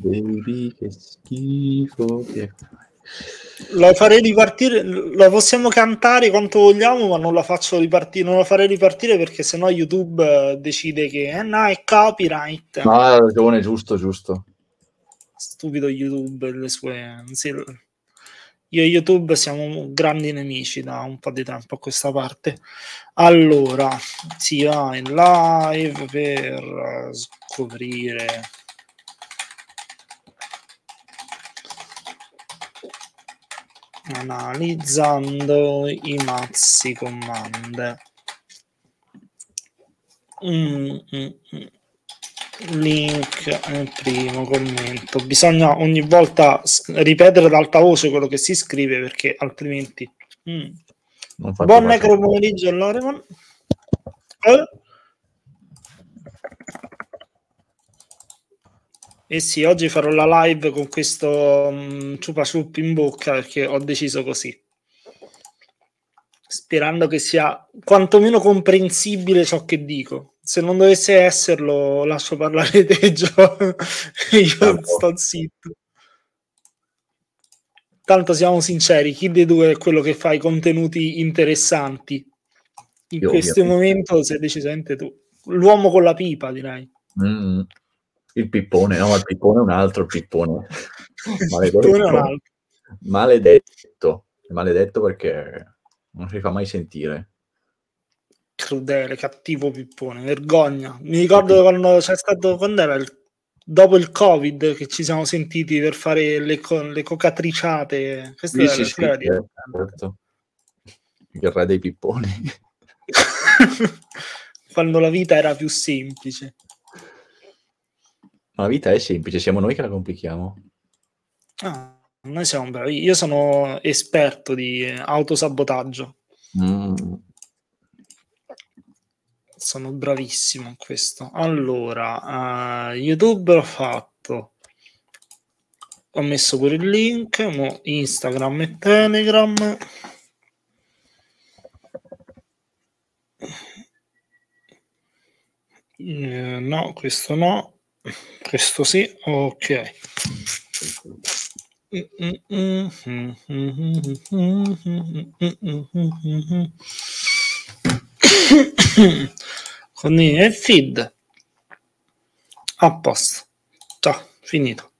baby, che schifo che La farei ripartire, la possiamo cantare quanto vogliamo, ma non la faccio ripartire, non la farei ripartire perché sennò YouTube eh, decide che eh, no, è copyright. No, è ragione, giusto, giusto. Stupido YouTube e le sue... Io e YouTube siamo grandi nemici da un po' di tempo a questa parte. Allora, si va in live per eh, scoprire analizzando i mazzi comand. Mm, mm, mm, Link al primo commento. Bisogna ogni volta ripetere ad alta voce quello che si scrive perché altrimenti. Mm. Buon necro pomeriggio, Loreman. Eh? Eh sì, oggi farò la live con questo um, chupa chup in bocca perché ho deciso così. Sperando che sia quantomeno comprensibile ciò che dico. Se non dovesse esserlo, lascio parlare te, Gio. Io Tanto. sto zitto. Tanto siamo sinceri, chi dei due è quello che fa i contenuti interessanti? In Io questo ovviamente. momento sei decisamente tu. L'uomo con la pipa, direi. Mm il pippone, no, il pippone è un altro pippone. Maledetto. pippone maledetto. Maledetto perché non si fa mai sentire. Crudele, cattivo pippone, vergogna. Mi ricordo quando c'è stato, quando era il, dopo il Covid che ci siamo sentiti per fare le, co, le cocatriciate. Questo era, sì, sì, era sì, certo. Il re dei pipponi. quando la vita era più semplice. Ma la vita è semplice, siamo noi che la complichiamo. Ah, noi siamo bravi. Io sono esperto di autosabotaggio. Mm. Sono bravissimo in questo. Allora, uh, YouTube l'ho fatto. Ho messo pure il link, mo Instagram e Telegram. Eh, no, questo no. Questo sì, ok. Con il feed a posto. Ciao, finito.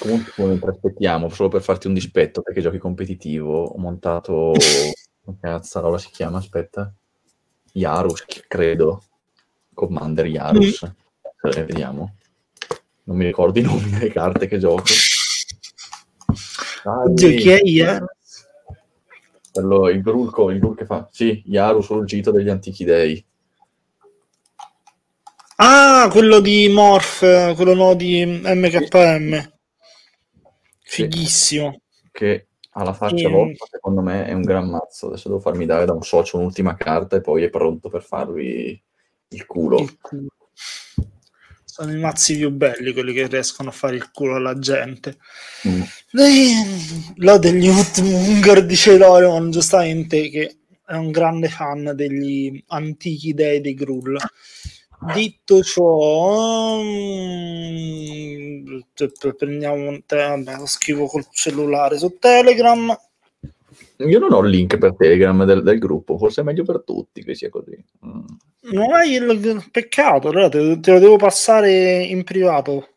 Comunque ti aspettiamo, solo per farti un dispetto, perché giochi competitivo, ho montato... Cazzarola si chiama, aspetta. Yarus, credo. Commander Yarus. Mm. Allora, cioè, vediamo non mi ricordo i nomi delle carte che gioco. Ah, chi è Ia? Quello, il Grulco, il Grul che fa, sì, Iarus ruggito degli antichi dei. Ah, quello di Morph, quello no di MKM. Fighissimo. Che alla faccia e... volta, secondo me, è un gran mazzo. Adesso devo farmi dare da un socio un'ultima carta e poi è pronto per farvi il culo. Il culo. Sono i mazzi più belli quelli che riescono a fare il culo alla gente. Mm. Eh, lo degli Utmungar dice Celoreon, giustamente, che è un grande fan degli antichi dei dei Grull. Detto ciò, mm, prendiamo un tema, lo scrivo col cellulare su Telegram. Io non ho il link per Telegram del, del gruppo, forse è meglio per tutti che sia così. Mm. Non hai il peccato, allora te, te lo devo passare in privato.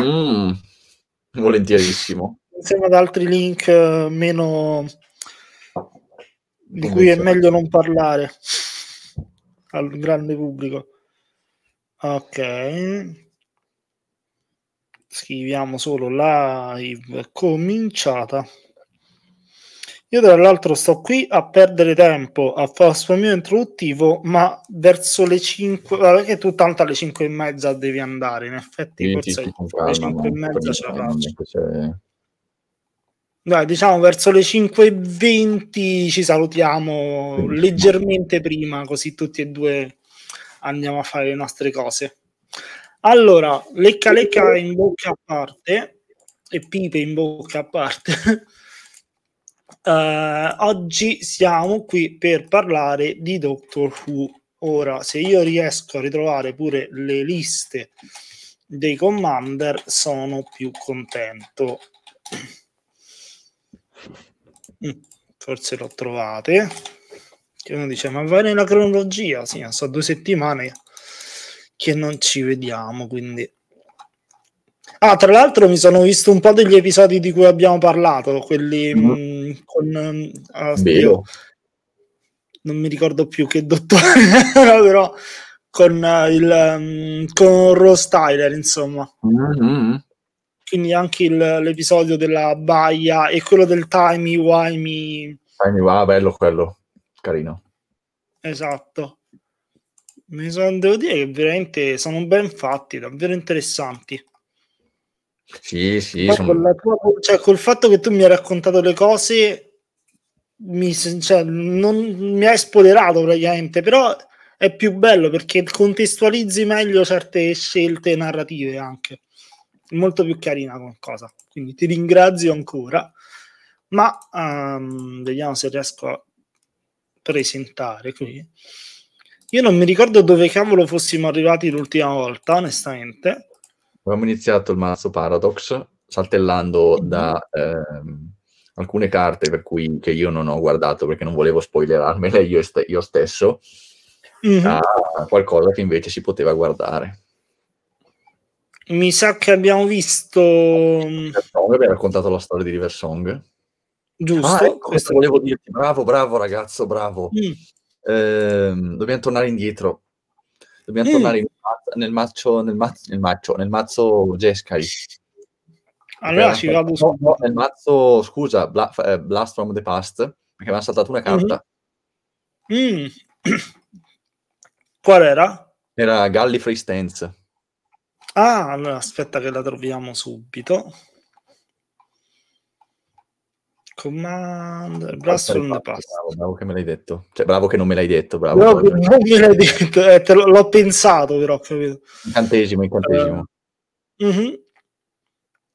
Mm. Volentierissimo. Insieme ad altri link eh, meno di cui è meglio non parlare al grande pubblico. Ok. Scriviamo solo live cominciata. Io tra l'altro sto qui a perdere tempo a fare il mio introduttivo, ma verso le 5, perché tu tanto alle 5 e mezza devi andare, in effetti Io forse alle 5, 5 e mezza ce la faccio. Dai, diciamo verso le 5.20 ci salutiamo sì, leggermente sì. prima, così tutti e due andiamo a fare le nostre cose. Allora, lecca lecca in bocca a parte e pipe in bocca a parte. Uh, oggi siamo qui per parlare di Doctor Who. Ora, se io riesco a ritrovare pure le liste dei Commander, sono più contento. Mm, forse l'ho trovate. Che uno dice, ma va nella cronologia? Sì, sono due settimane che non ci vediamo, quindi Ah, tra l'altro mi sono visto un po' degli episodi di cui abbiamo parlato, quelli mhm. mm. mh, con... Mm, ah, non mi ricordo più che dottore era, però con eh, il... Mm, con Rose Tyler, insomma. Mm-hmm. Quindi anche il, l'episodio della baia e quello del timey wimey. Timey ah, bello quello, carino. Esatto. Mi sono, devo dire che veramente sono ben fatti, davvero interessanti. Sì, sì. sono... con la tua, cioè, col fatto che tu mi hai raccontato le cose, mi, cioè, non, mi hai spoilerato praticamente, però è più bello perché contestualizzi meglio certe scelte narrative anche. molto più carina qualcosa. Quindi ti ringrazio ancora. Ma um, vediamo se riesco a presentare qui. Io non mi ricordo dove cavolo fossimo arrivati l'ultima volta, onestamente. Abbiamo iniziato il mazzo Paradox saltellando da ehm, alcune carte per cui, che io non ho guardato perché non volevo spoilerarmele io, st- io stesso mm-hmm. a qualcosa che invece si poteva guardare. Mi sa che abbiamo visto. Riversong, mm, abbiamo raccontato la storia di Riversong. Giusto. Ah, ecco, questo volevo dirti. Bravo, bravo ragazzo, bravo. Mm. Eh, dobbiamo tornare indietro. Dobbiamo mm. tornare mazzo, nel mazzo, nel mazzo, nel mazzo, nel mazzo Jeskai. Allora Beh, ci va no, no, nel mazzo, scusa, Bla, eh, Blast from the Past, perché mi ha saltato una mhm. carta. mm Mm. Qual era? Era Gallifrey Stance. Ah, allora aspetta che la troviamo subito. Command Blast from the Past. Bravo, bravo, che me l'hai detto. Cioè, bravo che non me l'hai detto. Bravo, bravo non me l'hai detto, eh, l- l'ho pensato però, capito? Incantesimo, incantesimo. Uh, uh-huh.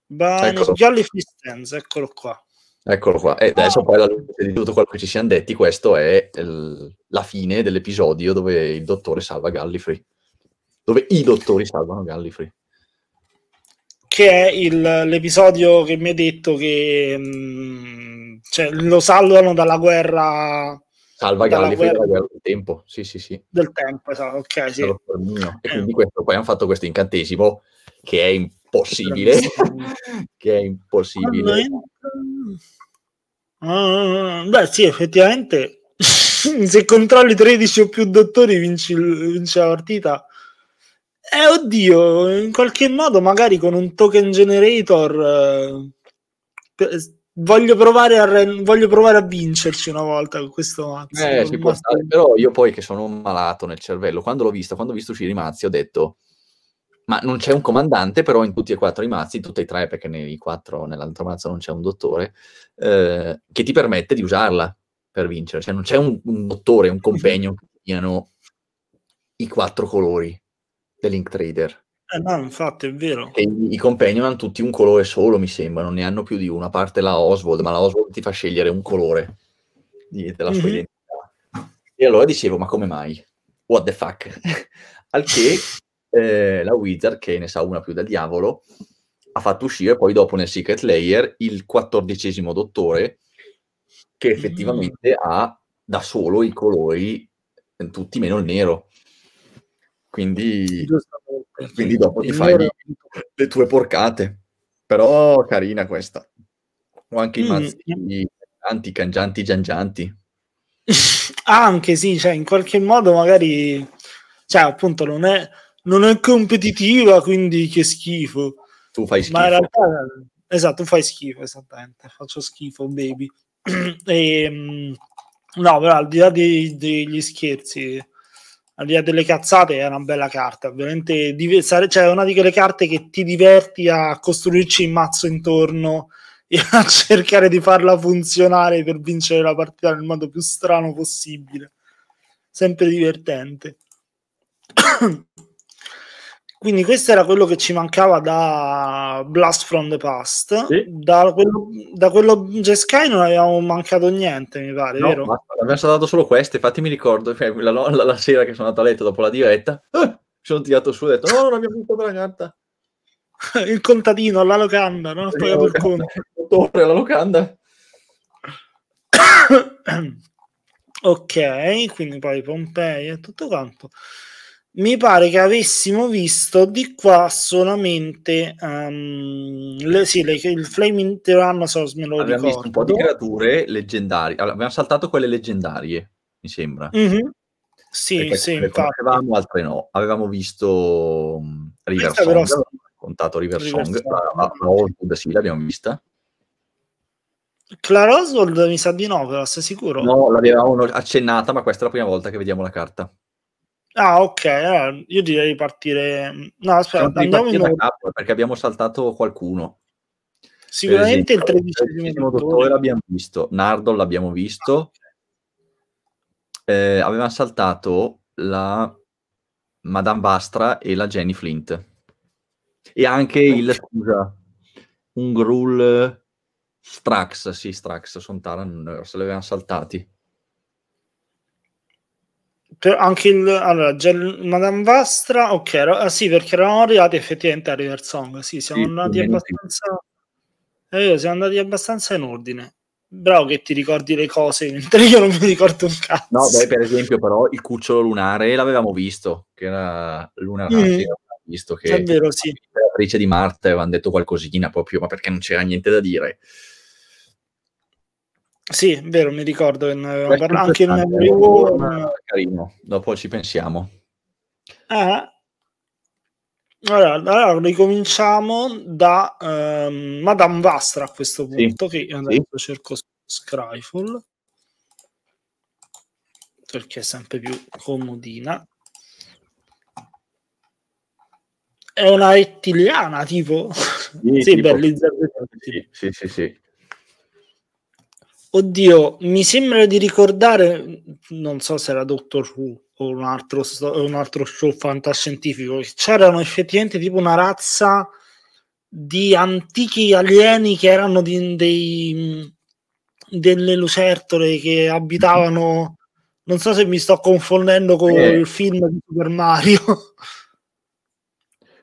Bano, Jolly Fistens, eccolo qua. Eccolo qua. E eh, adesso poi, alla luce di tutto quello che ci siamo detti, questo è il, la fine dell'episodio dove il dottore salva Gallifrey. Dove i dottori salvano Gallifrey che è il, l'episodio che mi hai detto che mh, mm, cioè, lo salvano dalla guerra. Salva Galli guerra, dalla guerra del tempo, sì, sì, sì. Del tempo, esatto, ok, sì. E eh. quindi questo, poi hanno fatto questo incantesimo che è impossibile, che è impossibile. Uh, beh, sì, effettivamente, se controlli 13 o più dottori vinci, vinci la partita eh, oddio, in qualche modo magari con un token generator eh, voglio, provare a re- voglio provare a vincerci una volta con questo mazzo. Eh, si può stare, però io poi che sono malato nel cervello, quando l'ho visto, quando ho visto uscire i mazzi ho detto ma non c'è un comandante però in tutti e quattro i mazzi, in tutti e tre perché nei quattro, nell'altro mazzo non c'è un dottore, eh, che ti permette di usarla per vincere. Cioè non c'è un, un dottore, un compagno che siano i quattro colori The Trader. Eh no, infatti è vero. E I, companion hanno tutti un colore solo, mi sembra, non ne hanno più di una, a parte la Oswald, ma la Oswald ti fa scegliere un colore della sua mm-hmm. identità. E allora dicevo, ma come mai? What the fuck? Al che eh, la Wizard, che ne sa una più del diavolo, ha fatto uscire poi dopo nel Secret Layer il quattordicesimo dottore, che mm. effettivamente mm. ha da solo i colori, tutti meno il nero quindi, quindi dopo ti fai le, tue porcate. Però carina questa. O anche mm. i mazzini, tanti, cangianti, giangianti. anche sì, cioè in qualche modo magari... Cioè appunto non è, non è competitiva, quindi che schifo. Tu fai schifo. Ma in realtà... Esatto, fai schifo, esattamente. Faccio schifo, baby. e, mm, no, però al di là degli scherzi al di là delle cazzate, è una bella carta. Ovviamente div- sare- cioè, è una di quelle carte che ti diverti a costruirci il mazzo intorno e a cercare di farla funzionare per vincere la partita nel modo più strano possibile. Sempre divertente. Quindi questo era quello che ci mancava da Blast from the Past. Sì. Da quello, da quello Sky non avevamo mancato niente, mi pare, no, vero? abbiamo saltato solo queste, infatti mi ricordo la, la, la, sera che sono andato a letto dopo la diretta, eh, sono tirato su e ho detto no, non abbiamo vinto la carta. il contadino alla locanda, non ho pagato il conto. Il dottore alla locanda. ok, quindi poi Pompei e tutto quanto mi pare che avessimo visto di qua solamente um, le, sì, le, il Flaming Tyrannosaurus me lo abbiamo ricordo. visto un po' di creature leggendarie allora, abbiamo saltato quelle leggendarie mi sembra mm-hmm. sì, sì, infatti avevamo, altre no avevamo visto um, River Song però... contato River, River Song, Song. La, la Oswald sì, l'abbiamo vista Clara Oswald mi sa di no però sei sicuro? no, l'avevamo accennata ma questa è la prima volta che vediamo la carta Ah, ok, io direi di partire. Mm, no, aspetta, andiamo in capo, perché abbiamo saltato qualcuno. Sicuramente il tredicesimo dottore. l'abbiamo visto, Nardo l'abbiamo visto. Ah, eh, aveva saltato la Madame Bastra e la Jenny Flint. E anche il, scusa, un Grul Strax, sì, Strax, Sontaran, se li avevano saltati anche il allora, Gel, Madame Vastra, ok, ah, sì, perché eravamo arrivati effettivamente a River Song. Sì, siamo sì, andati abbastanza. Eh, siamo andati abbastanza in ordine. Bravo che ti ricordi le cose, mentre io non mi ricordo un cazzo. No, beh, per esempio, però il cucciolo lunare l'avevamo visto, che era Luna mm. visto che è vero, sì. la di Marte avevano detto qualcosina proprio, ma perché non c'era niente da dire. Sì, è vero, mi ricordo, in, eh, anche in Every War. Oh, carino, dopo ci pensiamo. Ah, allora, allora, ricominciamo da uh, Madame Vastra a questo punto, sì, che adesso sì. cerco Scryfall, perché è sempre più comodina. È una rettiliana, tipo? Sì, sì tipo... beh, sì, sì, sì. Oddio, mi sembra di ricordare, non so se era Doctor Who o un altro, un altro show fantascientifico, c'erano effettivamente tipo una razza di antichi alieni che erano di, dei, delle lucertole che abitavano. Non so se mi sto confondendo con eh. il film di Super Mario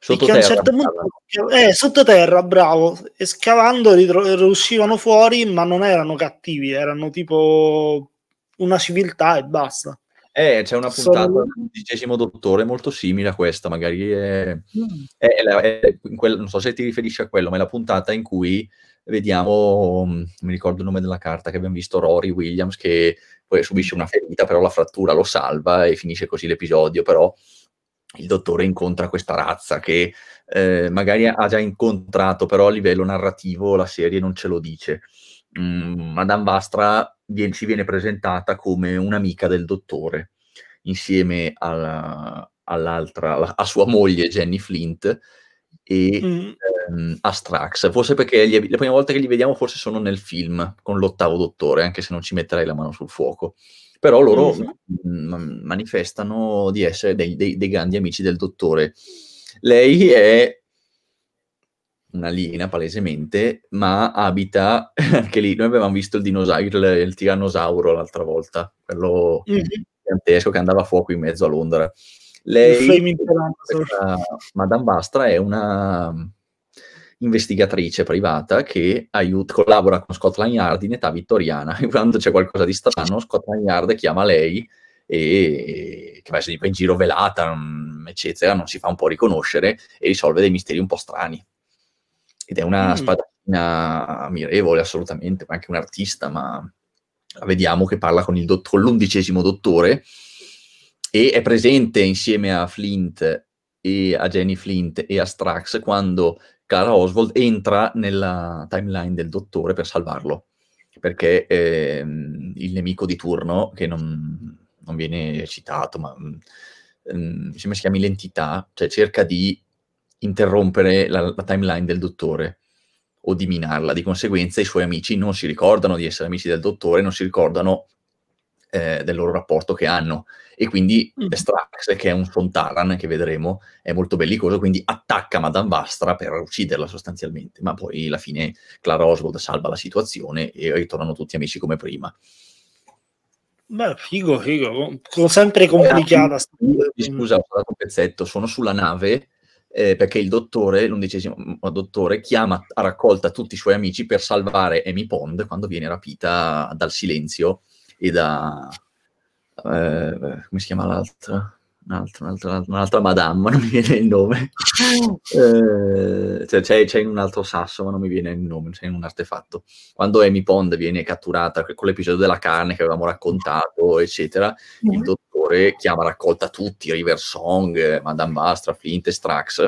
sottoterra, a un certo punto, eh, sottoterra bravo, e scavando ritro- uscivano fuori, ma non erano cattivi, erano tipo una civiltà e basta. Eh, c'è una puntata Sono... del dodicesimo dottore molto simile a questa, magari è, mm. è, è, quella, non so se ti riferisci a quello, ma è la puntata in cui vediamo, mm, non mi ricordo il nome della carta, che abbiamo visto Rory Williams che poi subisce una ferita, però la frattura lo salva e finisce così l'episodio, però il dottore incontra questa razza che eh, magari ha già incontrato, però a livello narrativo la serie non ce lo dice. Mm, Madame Vastra viene, ci viene presentata come un'amica del dottore, insieme alla, all'altra, a sua moglie Jenny Flint e mm. ehm, a Strax. Forse perché gli, la prima volta che li vediamo forse sono nel film con l'ottavo dottore, anche se non ci metterei la mano sul fuoco però loro mm-hmm. manifestano di essere dei, dei, dei grandi amici del dottore. Lei è una un'aliena palesemente, ma abita anche lì. Noi avevamo visto il dinosauro, il, il tirannosauro l'altra volta, quello mm-hmm. gigantesco che andava a fuoco in mezzo a Londra. Lei, Madame Bastra, è una investigatrice privata che aiuta, collabora con Scotland Yard in età vittoriana e quando c'è qualcosa di strano Scotland Yard chiama lei e che va in giro velata, mm, eccetera, non si fa un po' riconoscere e risolve dei misteri un po' strani. Ed è una mm. spadina ammirevole assolutamente, ma anche un artista, ma vediamo che parla con, dott- con l'undicesimo dottore e è presente insieme a Flint e a Jenny Flint e a Strax quando Cara Oswald entra nella timeline del dottore per salvarlo, perché eh, il nemico di turno, che non, non viene citato, ma ehm, si chiami l'entità, cioè cerca di interrompere la, la timeline del dottore o di minarla. Di conseguenza i suoi amici non si ricordano di essere amici del dottore, non si ricordano eh, del loro rapporto che hanno e quindi mm. Strax, che è un Sontaran che vedremo, è molto bellicoso, quindi attacca Madame Vastra per ucciderla sostanzialmente, ma poi alla fine Clara Oswald salva la situazione e ritornano tutti amici come prima. Beh, figo, figo, sono sempre complicata. Eh, scusa, ho dato un pezzetto, sono sulla nave eh, perché il dottore, l'undicesimo mm, oh, dottore, chiama a raccolta tutti i suoi amici per salvare Amy Pond quando viene rapita dal silenzio e da, eh, come si chiama l'altra? Un'altra, un'altra, un'altra madame, non mi viene il nome. eh, cioè, c'è, in un altro sasso, ma non mi viene il nome, c'è in un artefatto. Quando Amy Pond viene catturata con l'episodio della carne che avevamo raccontato, eccetera, mm. il dottore chiama raccolta tutti, River Song, eh, Madame Bastra, Flint e Strax.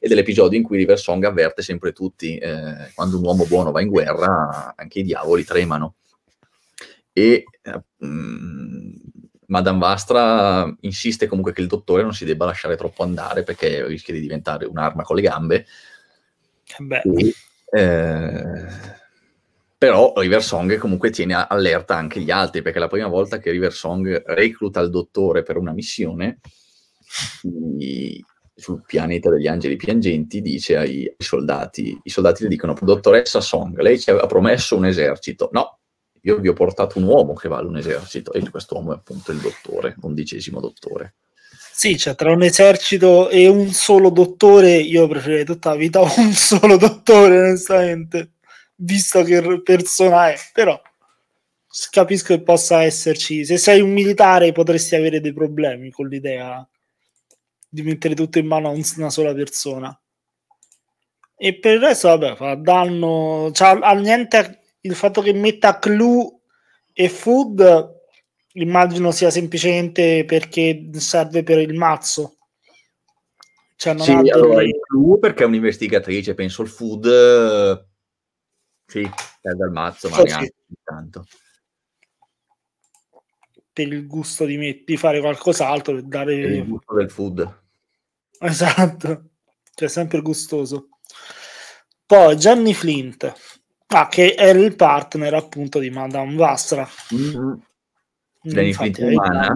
Ed è l'episodio in cui River Song avverte sempre tutti, eh, quando un uomo buono va in guerra, anche i diavoli tremano. E mh, eh, mm, Madame Vastra insiste comunque che il dottore non si debba lasciare troppo andare perché rischia di diventare un'arma con le gambe. Eh beh. E, eh, però River Song comunque tiene allerta anche gli altri perché è la prima volta che River Song recluta il dottore per una missione i, mm, sul pianeta degli angeli piangenti dice ai, soldati, i soldati le dicono, dottoressa Song, lei ci ha promesso un esercito. No, io vi ho portato un uomo che va all'esercito e questo uomo è appunto il dottore, l'undicesimo dottore. Sì, cioè tra un esercito e un solo dottore, io preferirei tutta la vita un solo dottore, onestamente, visto che persona è, però capisco che possa esserci. Se sei un militare potresti avere dei problemi con l'idea di mettere tutto in mano a una sola persona. E per il resto, vabbè, fa danno, cioè, ha niente a il fatto che metta Clue e Food immagino sia semplicemente perché serve per il mazzo. Cioè, non sì, allora delle... il Clue perché è un'investigatrice, penso il Food... Eh, sì, serve al mazzo, ma neanche sì. tanto per il gusto di, me- di fare qualcos'altro, per dare per il gusto del food. Esatto, cioè sempre gustoso. Poi Gianni Flint, Ah, che è il partner appunto di Madame Vastra. Mm-hmm. Mm, infatti, umana,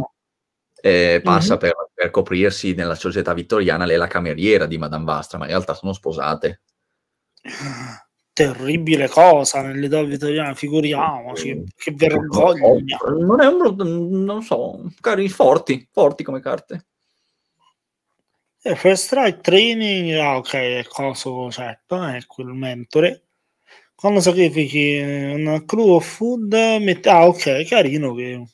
eh, passa mm-hmm. per, per, coprirsi nella società vittoriana, lei è la cameriera di Madame Vastra, ma in realtà sono sposate. Terribile cosa nell'età vittoriana, figuriamoci, mm-hmm. che, vergogna. Non è un brutto, non so, cari, forti, forti come carte. E eh, First Strike Training, ah, ok, è coso, certo, è eh, quel mentore quando sacrifichi una crew of food, met- ah ok, carino che...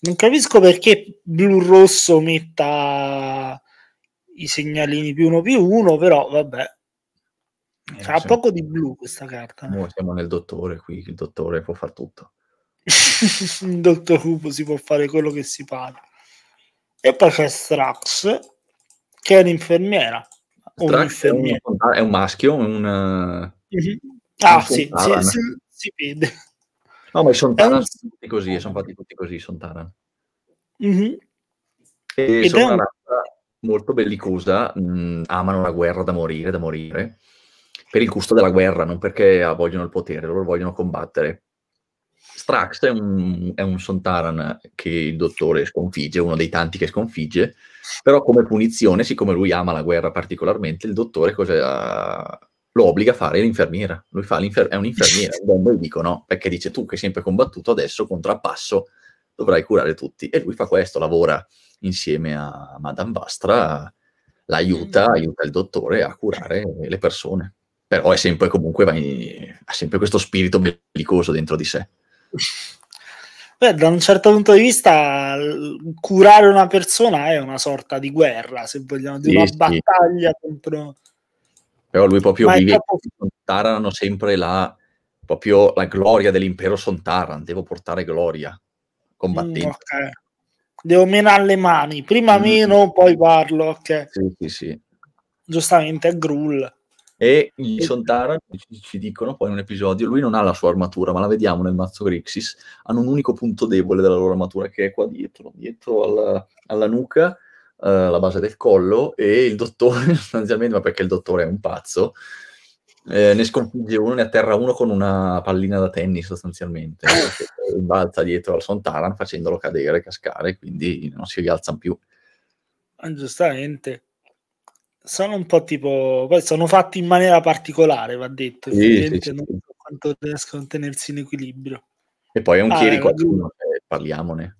Non capisco perché blu-rosso metta i segnalini più uno più uno, però vabbè. Eh, ha poco di blu questa carta. No, siamo nel dottore qui, il dottore può fare tutto. il dottor Cubo si può fare quello che si pare. E poi c'è Strax, che è un'infermiera. Strax è un, è un maschio, un... Uh-huh. Ah, eh, ah, sì, sì, sì, si vede. No, ma i Sontaran un... sono fatti così, sono fatti tutti così, Sontaran. Mm-hmm. E Ed sono un... una razza molto bellicosa, mh, amano la guerra da morire, da morire, per il gusto della guerra, non perché ah, vogliono il potere, loro vogliono combattere. Strax è un, è un Sontaran che il dottore sconfigge, uno dei tanti che sconfigge, però come punizione, siccome lui ama la guerra particolarmente, il dottore cosa lo obbliga a fare l'infermiera. Lui fa l'infer- è un'infermiera, un bombo gli dicono, perché dice tu che hai sempre combattuto, adesso contrappasso dovrai curare tutti. E lui fa questo, lavora insieme a Madame Vastra, l'aiuta, mm. aiuta il dottore a curare le persone. Però è sempre comunque, in, ha sempre questo spirito bellicoso dentro di sé. Beh, da un certo punto di vista, curare una persona è una sorta di guerra, se vogliamo, di sì, una sì. battaglia contro però lui proprio vive proprio... con Taran sempre la, proprio la gloria dell'impero Sontaran devo portare gloria combattendo Mm, okay. Devo menare le mani, prima mm. meno, poi parlo, ok. Sì, sì, sì. Giustamente è Grull. E gli e... Sontara ci dicono poi in un episodio, lui non ha la sua armatura, ma la vediamo nel mazzo Grixis, hanno un unico punto debole della loro armatura che è qua dietro, dietro alla, alla nuca, eh, la base del collo e il dottore, sostanzialmente, ma perché il dottore è un pazzo, eh, ne sconfigge uno, ne atterra uno con una pallina da tennis sostanzialmente, balza dietro al Sontaran facendolo cadere, cascare, quindi non si rialzano più. Ah, giustamente. Sono un po' tipo, poi sono fatti in maniera particolare, va detto, sì, sì, non so quanto riescono a tenersi in equilibrio. E poi è un ah, chierico, eh, eh, parliamone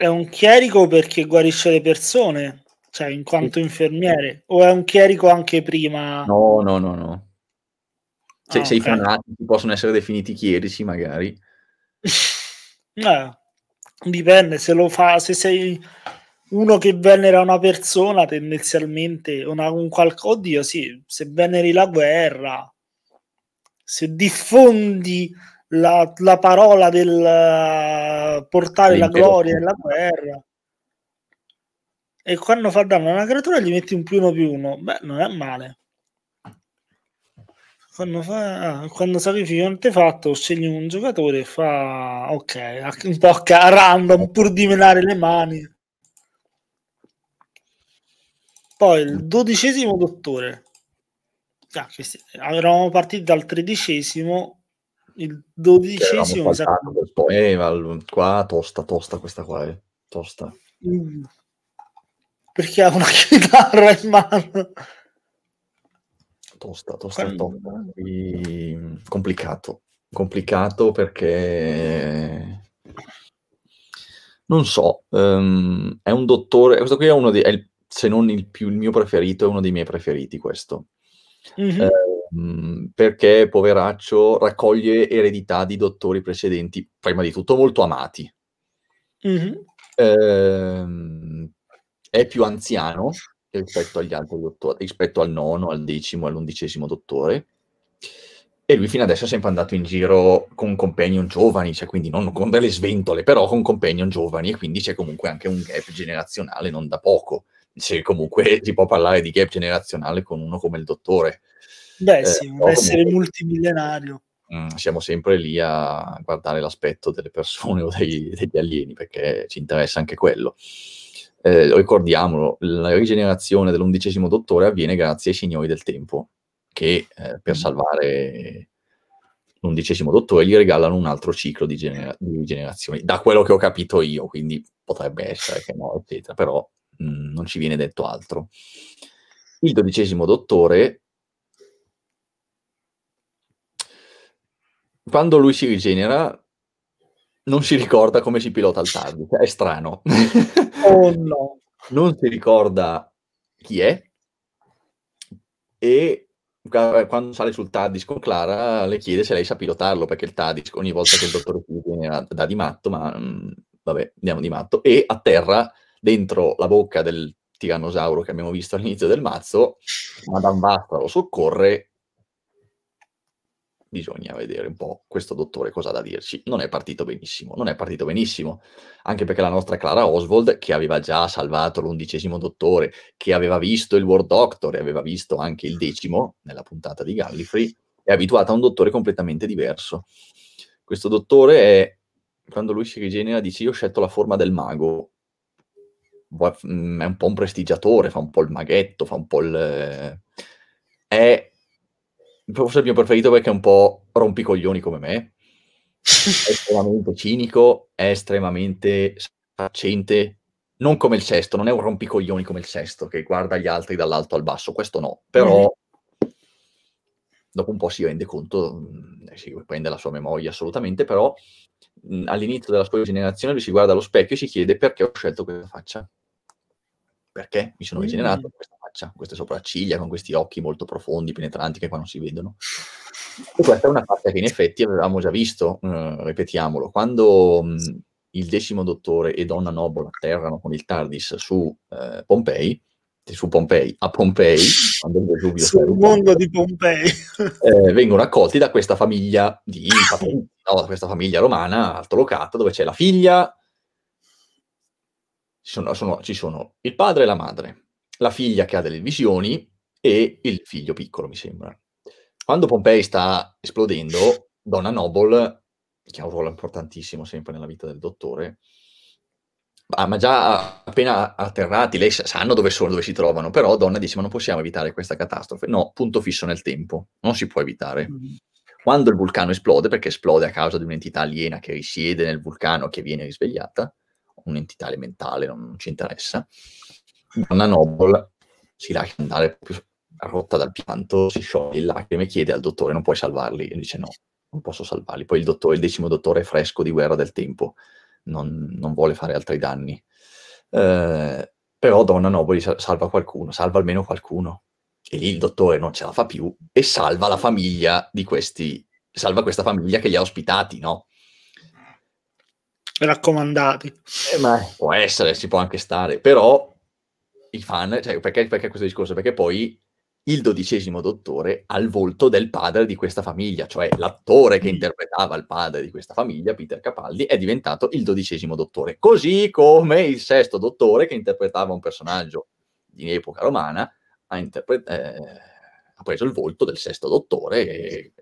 è un chierico perché guarisce le persone, cioè in quanto sì. infermiere, o è un chierico anche prima? No, no, no, no. Se, cioè, ah, se okay. i fanatici possono essere definiti chierici, magari. Eh, dipende, se lo fa, se sei uno che venera una persona, tendenzialmente, una, un qualcosa, oddio sì, se veneri la guerra, se diffondi la, la parola del portare la gloria nella la guerra. E quando fa danno a una creatura gli metti un più uno più uno. Beh, non è male. Quando, fa, quando sacrifichi un artefatto, scegli un giocatore e fa ok, un po' a random pur di menare le mani. Poi il dodicesimo dottore. Ah, questi, eravamo partiti dal tredicesimo il dodicesimo esatto. poema qua tosta tosta questa qua è eh. tosta mm. perché ha una chitarra in mano tosta tosta tosta e... complicato complicato perché non so um, è un dottore questo qui è uno dei è il, se non il più il mio preferito è uno dei miei preferiti questo mm-hmm. eh, Mhmm, perché poveraccio raccoglie eredità di dottori precedenti, prima di tutto molto amati. Mm-hmm. Eh, è più anziano rispetto agli altri dottori, rispetto al nono, al decimo, all'undicesimo dottore. E lui fino adesso è sempre andato in giro con companion giovani, cioè quindi non con delle sventole, però con companion giovani, e quindi c'è comunque anche un gap generazionale non da poco. Cioè, comunque si può parlare di gap generazionale con uno come il dottore. Beh, eh, sì, un eh, essere comunque, multimillenario. Mm, siamo sempre lì a guardare l'aspetto delle persone o dei, degli alieni perché ci interessa anche quello. Eh, ricordiamolo, la rigenerazione dell'undicesimo dottore avviene grazie ai signori del tempo, che eh, per mm. salvare l'undicesimo dottore gli regalano un altro ciclo di, genera- di, generazioni, da quello che ho capito io, quindi potrebbe essere che no, eccetera, però mh, mm, non ci viene detto altro. Il dodicesimo dottore quando lui si rigenera non si ricorda come si pilota il target, è strano. oh no. Non si ricorda chi è e quando sale sul TADIS con Clara le chiede se lei sa pilotarlo perché il TADIS ogni volta che il dottore si viene da di matto, ma mh, mm, vabbè, andiamo di matto, e atterra dentro la bocca del tiranosauro che abbiamo visto all'inizio del mazzo, Madame Basta lo soccorre bisogna vedere un po' questo dottore cosa ha da dirci. Non è partito benissimo, non è partito benissimo, anche perché la nostra Clara Oswald, che aveva già salvato l'undicesimo dottore, che aveva visto il War Doctor e aveva visto anche il decimo nella puntata di Gallifrey, è abituata a un dottore completamente diverso. Questo dottore è, quando lui si rigenera, dice io ho scelto la forma del mago, mm, è un po' un prestigiatore, fa un po' il maghetto, fa un po' il... Eh, è forse il mio preferito perché è un po' rompicoglioni come me, è estremamente cinico, è estremamente saccente, non come il sesto, non è un rompicoglioni come il sesto che guarda gli altri dall'alto al basso, questo no, però mm-hmm. dopo un po' si rende conto, mm, si prende la sua memoria assolutamente, però mm, all'inizio della sua generazione lui si guarda allo specchio e si chiede perché ho scelto questa faccia, perché mi sono mm. rigenerato, questa faccia, queste sopracciglia con questi occhi molto profondi, penetranti, che qua non si vedono. E questa è una parte che in effetti avevamo già visto, eh, ripetiamolo, quando mh, mm, il decimo dottore e Donna Noble atterrano con il TARDIS su eh, Pompei, cioè su Pompei, a Pompei, quando Vesuvio sul mondo di Pompei, eh, vengono accolti da questa famiglia di no, da questa famiglia romana altolocata dove c'è la figlia, sono, sono, ci sono il padre e la madre, la figlia che ha delle visioni e il figlio piccolo, mi sembra. Quando Pompei sta esplodendo, Donna Noble, che ha un ruolo importantissimo sempre nella vita del dottore, ah, ma già appena atterrati, lei sanno dove sono, dove si trovano, però Donna dice ma non possiamo evitare questa catastrofe. No, punto fisso nel tempo, non si può evitare. Mm-hmm. Quando il vulcano esplode, perché esplode a causa di un'entità aliena che risiede nel vulcano che viene risvegliata, un'entità elementale, non, non ci interessa, Donna Noble si lascia andare proprio rotta dal pianto, si scioglie in lacrime e chiede al dottore non puoi salvarli? E dice no, non posso salvarli. Poi il, dottore, il decimo dottore è fresco di guerra del tempo, non, non vuole fare altri danni. Eh, però Donna Noble salva qualcuno, salva almeno qualcuno. E lì il dottore non ce la fa più e salva la famiglia di questi, salva questa famiglia che li ha ospitati, no? Raccomandati. Eh, ma può essere, si può anche stare, però i fan, cioè, perché, perché questo discorso? Perché poi il dodicesimo dottore ha il volto del padre di questa famiglia, cioè l'attore che mm. interpretava il padre di questa famiglia, Peter Capaldi, è diventato il dodicesimo dottore, così come il sesto dottore che interpretava un personaggio di epoca romana ha, interpre- eh, ha preso il volto del sesto dottore e...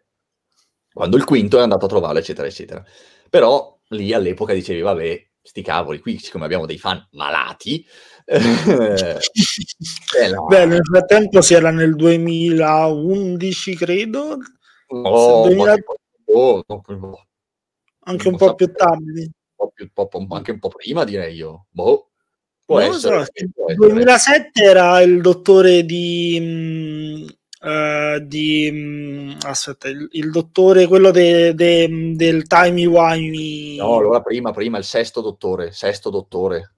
quando il quinto è andato a trovarlo, eccetera, eccetera. Però lì all'epoca dicevi, vabbè, sti cavoli, qui siccome abbiamo dei fan malati, eh, eh, beh, nel frattempo si era nel 2011, credo. No, 2000... no, anche un po' più tardi. anche un po' prima, direi io. Boh. Può essere, può 2007 era il dottore di... Uh, di um, aspetta, il, il, dottore, quello de, de, del timey wimey. No, allora prima, prima, il sesto dottore, sesto dottore.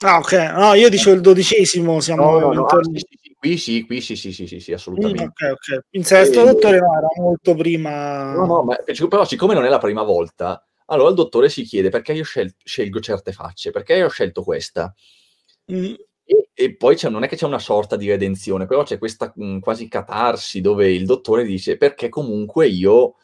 Ah, ok. No, io dicevo il dodicesimo. Siamo no, no, no. Ah, sì, sì, qui sì, qui sì, sì, sì, sì, sì assolutamente. Mm, ok, ok. In sesto, e... Eh, dottore, no, era molto prima. No, no, ma, eh, però siccome non è la prima volta, allora il dottore si chiede perché io scel- scelgo certe facce, perché io ho scelto questa. Mm. E, e, poi non è che c'è una sorta di redenzione, però c'è questa mh, mm, quasi catarsi dove il dottore dice perché comunque io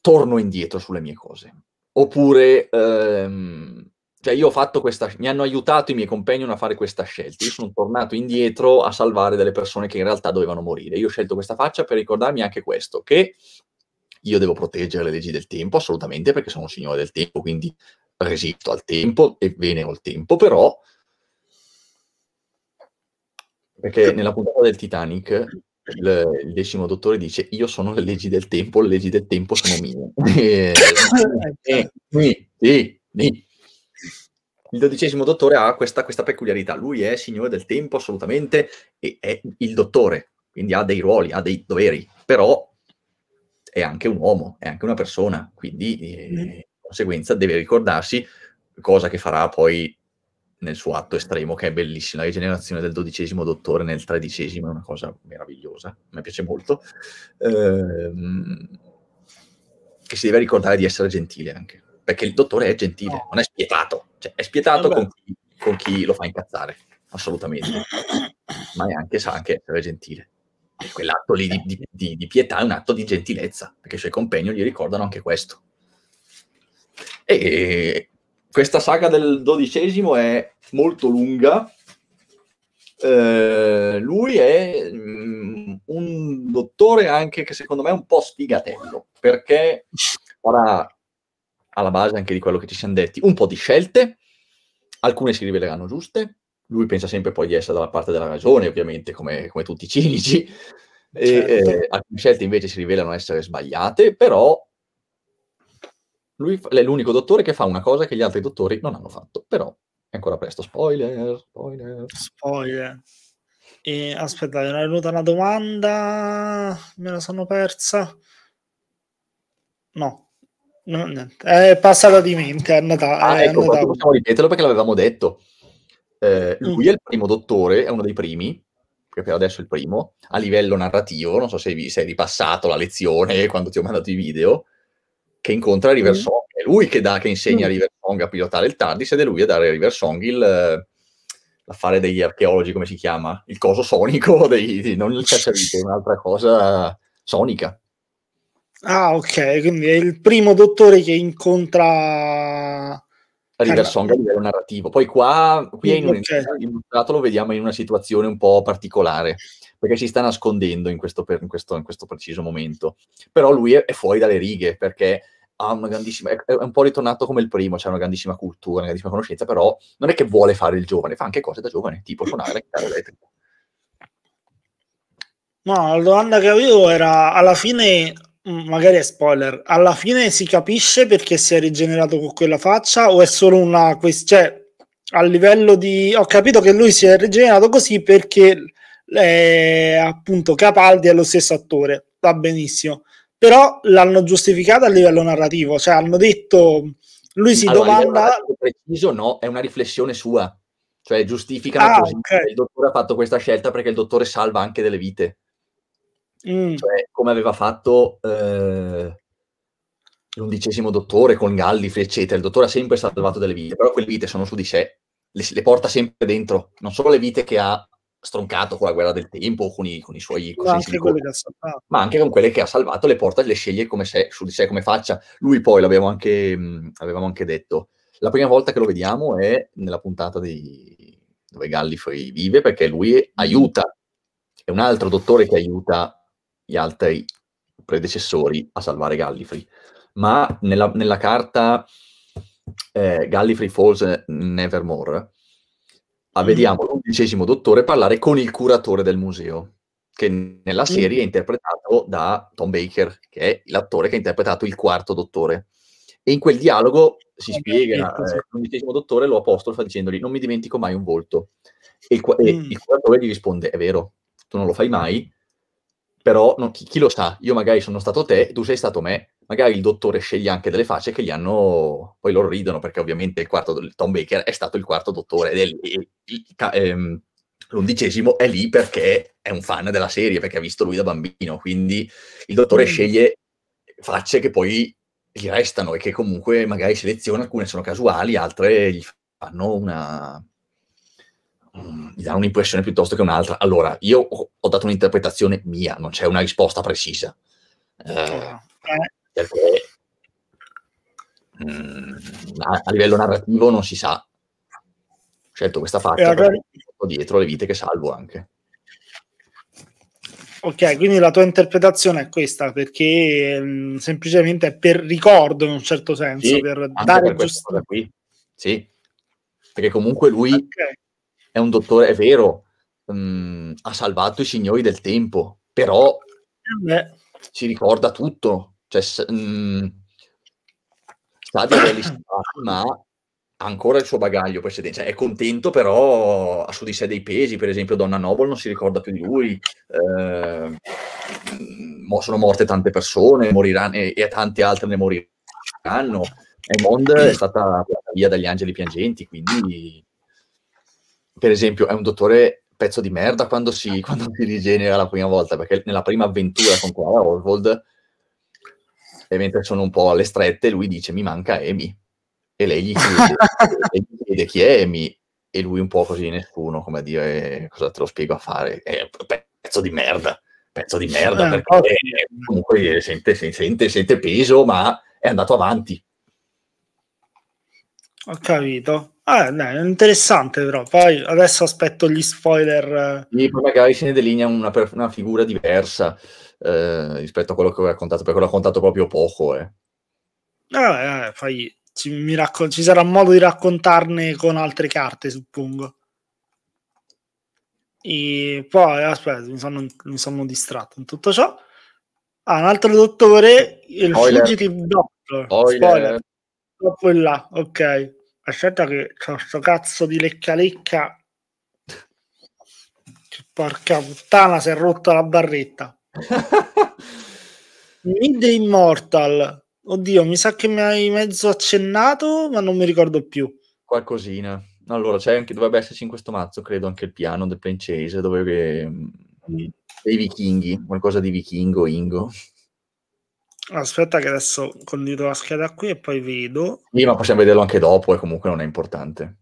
torno indietro sulle mie cose. Oppure... Ehm, cioè io ho fatto questa, mi hanno aiutato i miei compagni a fare questa scelta, io sono tornato indietro a salvare delle persone che in realtà dovevano morire, io ho scelto questa faccia per ricordarmi anche questo, che io devo proteggere le leggi del tempo, assolutamente, perché sono un signore del tempo, quindi resisto al tempo e venero il tempo, però perché nella puntata del Titanic il, il, decimo dottore dice io sono le leggi del tempo, le leggi del tempo sono mie. e, e, e, il dodicesimo dottore ha questa, questa, peculiarità, lui è signore del tempo assolutamente e è il dottore, quindi ha dei ruoli, ha dei doveri, però è anche un uomo, è anche una persona, quindi eh, di mm-hmm. conseguenza deve ricordarsi cosa che farà poi nel suo atto estremo, che è bellissimo. La rigenerazione del dodicesimo dottore nel tredicesimo è una cosa meravigliosa, mi piace molto. Ehm, che si deve ricordare di essere gentile anche perché il dottore è gentile, no. non è spietato, cioè, è spietato eh con chi, con chi, lo fa incazzare, assolutamente, ma è anche, sa anche essere gentile. E quell'atto lì di, di, di pietà è un atto di gentilezza, perché i suoi compagni gli ricordano anche questo. E questa saga del dodicesimo è molto lunga. Eh, lui è mm, un dottore anche che secondo me è un po' sfigatello perché ora alla base anche di quello che ci siamo detti, un po' di scelte, alcune si riveleranno giuste, lui pensa sempre poi di essere dalla parte della ragione, ovviamente, come, come tutti i cinici, certo. e, eh, alcune scelte invece si rivelano essere sbagliate, però lui è l'unico dottore che fa una cosa che gli altri dottori non hanno fatto, però è ancora presto, spoiler, spoiler. Spoiler. E, aspetta, era venuta una domanda, me la sono persa. No, non, è passata di mente a Natale. Ah, ecco, Natale. possiamo ripeterlo perché l'avevamo detto. Eh, mm. lui mm. è il primo dottore, è uno dei primi, che per adesso è il primo, a livello narrativo, non so se sei ripassato la lezione quando ti ho mandato i video, che incontra Riversong. Mm. È lui che, dà, che insegna mm. a Riversong a pilotare il TARDIS ed è lui a dare a Riversong il eh, l'affare degli archeologi, come si chiama? Il coso sonico, dei, non il cacciavite, un'altra cosa sonica. Ah, ok, quindi è il primo dottore che incontra River Song a livello narrativo. Poi qua, qui è in un, okay. lo vediamo in una situazione un po' particolare, perché si sta nascondendo in questo, in questo, in questo preciso momento. Però lui è, è, fuori dalle righe, perché ha una grandissima... È, è un po' ritornato come il primo, c'è cioè una grandissima cultura, una grandissima conoscenza, però non è che vuole fare il giovane, fa anche cose da giovane, tipo suonare la chitarra elettrica. No, la domanda che avevo era, alla fine magari è spoiler, alla fine si capisce perché si è rigenerato con quella faccia o è solo una questione, cioè a livello di... ho capito che lui si è rigenerato così perché eh, appunto Capaldi è lo stesso attore, va benissimo, però l'hanno giustificata a livello narrativo, cioè hanno detto lui si allora, domanda... Preciso no, è una riflessione sua, cioè giustificano ah, così okay. il dottore ha fatto questa scelta perché il dottore salva anche delle vite mm. cioè come aveva fatto eh, l'undicesimo dottore con Gallifrey, eccetera. Il dottore ha sempre salvato delle vite, però quelle vite sono su di sé, le, le porta sempre dentro, non solo le vite che ha stroncato con la guerra del tempo, con i, con i suoi ma anche, ma anche con quelle che ha salvato, le porta e le sceglie come se, su di sé come faccia. Lui poi l'abbiamo anche, mh, mm, avevamo anche detto. La prima volta che lo vediamo è nella puntata di... dove Gallifrey vive, perché lui aiuta, è un altro dottore che aiuta gli altri predecessori a salvare Gallifrey. Ma nella, nella carta eh, Gallifrey Falls Nevermore mm. vediamo l'undicesimo dottore parlare con il curatore del museo, che nella mm. serie mm. è interpretato da Tom Baker, che è l'attore che ha interpretato il quarto dottore. E in quel dialogo si spiega, eh, l'undicesimo dottore lo apostrofa dicendogli non mi dimentico mai un volto. E il, mm. e il curatore gli risponde, è vero, tu non lo fai mai, però no, chi, chi, lo sa, io magari sono stato te tu sei stato me, magari il dottore sceglie anche delle facce che gli hanno, poi loro ridono perché ovviamente il quarto, Tom Baker è stato il quarto dottore ed ehm, l'undicesimo è lì perché è un fan della serie, perché ha visto lui da bambino, quindi il dottore mm. sceglie facce che poi gli restano e che comunque magari seleziona, alcune sono casuali, altre gli fanno una, mi mm, dà un'impressione piuttosto che un'altra. Allora, io ho dato un'interpretazione mia, non c'è una risposta precisa. Eh, eh. perché mh, mm, a, a, livello narrativo non si sa. Ho scelto questa faccia magari... dietro le vite che salvo anche. Ok, quindi la tua interpretazione è questa, perché mh, mm, semplicemente è per ricordo in un certo senso, sì, per dare giustizia. Sì, perché comunque lui okay è un dottore, è vero, mh, mm, ha salvato i signori del tempo, però Beh. ci ricorda tutto. Cioè, mh, mm, sa di averli salvati, ma ha ancora il suo bagaglio precedente. Cioè, è contento, però ha su di sé dei pesi. Per esempio, Donna Noble non si ricorda più di lui. Eh, sono morte tante persone, moriranno, e, e tante altre ne moriranno. E Mond è stata portata via dagli angeli piangenti, quindi per esempio, è un dottore pezzo di merda quando si, eh, quando si rigenera la prima volta, perché nella prima avventura con Clara Oswald, e mentre sono un po' alle strette, lui dice mi manca Amy. E lei gli chiede, gli chiede chi è Amy, e lui un po' così nessuno, come a dire cosa te lo spiego a fare, è pezzo di merda, pezzo di merda, eh, perché comunque sente, sente, sente peso, ma è andato avanti. Ho capito. Ah, no, è interessante però, poi adesso aspetto gli spoiler. Eh. Sì, magari se ne delinea una, una figura diversa eh, rispetto a quello che ho raccontato, perché l'ho raccontato proprio poco. Eh. Ah, eh, poi ci, raccon- ci sarà modo di raccontarne con altre carte, suppongo. E poi, aspetta, mi sono, mi sono distratto in tutto ciò. Ah, un altro dottore, il Spoiler. Fugitive Doctor. Spoiler. Spoiler. Dopo là, ok aspetta che c'ho questo cazzo di lecca lecca porca puttana si è rotta la barretta Mid Immortal oddio mi sa che mi hai mezzo accennato ma non mi ricordo più qualcosina allora c'è anche dovrebbe esserci in questo mazzo credo anche il piano del Plain Chase dove mm, mm. dei vichinghi qualcosa di vichingo ingo Aspetta che adesso condivido la scheda qui e poi vedo. Sì, ma possiamo vederlo anche dopo e eh, comunque non è importante.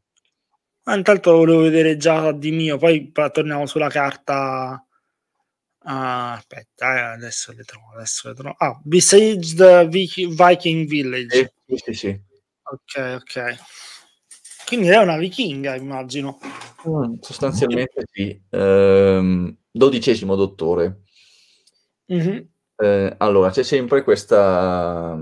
Ah, intanto volevo vedere già di mio, poi torniamo sulla carta. Ah, aspetta, eh, adesso le trovo, adesso le trovo. Ah, Besieged Viking Village. Sì, sì, sì. Ok, ok. Quindi è una vichinga, immagino. Mm, sostanzialmente sì. Ehm, dodicesimo dottore. Mm-hmm. Eh, allora, c'è sempre questa,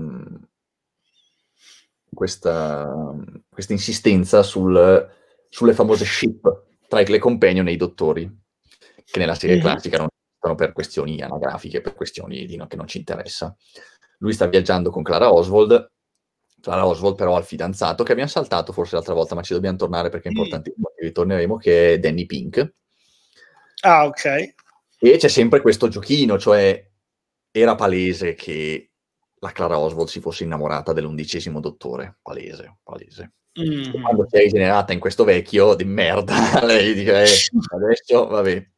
questa, questa insistenza sul, sulle famose ship tra le companion e i dottori, che nella serie classica non esistono per questioni anagrafiche, per questioni di, no, che non ci interessa. Lui sta viaggiando con Clara Oswald, Clara Oswald però ha il fidanzato, che abbiamo saltato forse l'altra volta, ma ci dobbiamo tornare perché è mm. importantissimo, che ritorneremo, che è Danny Pink. Ah, ok. E c'è sempre questo giochino, cioè era palese che la Clara Oswald si fosse innamorata dell'undicesimo dottore, palese, palese. Mm. Quando si è rigenerata in questo vecchio di merda, lei dice eh, adesso vabbè.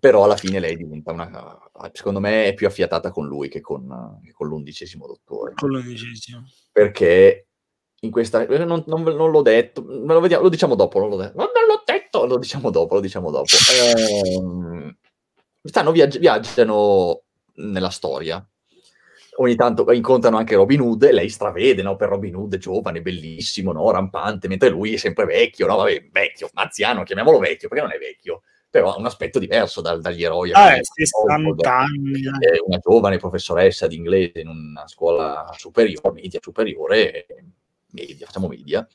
Però alla fine lei diventa una... Secondo me è più affiatata con lui che con, che con l'undicesimo dottore. Con l'undicesimo. Perché in questa... Non, non, non l'ho detto, lo, vediamo, lo, diciamo dopo, non l'ho detto. Non, l'ho detto, lo diciamo dopo, lo diciamo dopo. Ehm stanno viaggi- viaggiano nella storia. Ogni tanto incontrano anche Robin Hood e lei stravede, no? Per Robin Hood giovane, bellissimo, no? Rampante, mentre lui è sempre vecchio, no? Vabbè, vecchio, anziano, chiamiamolo vecchio, perché non è vecchio però ha un aspetto diverso dal, dagli eroi. Ah, è anni. È eh, una giovane professoressa di inglese in una scuola superiore, media superiore, media, facciamo media,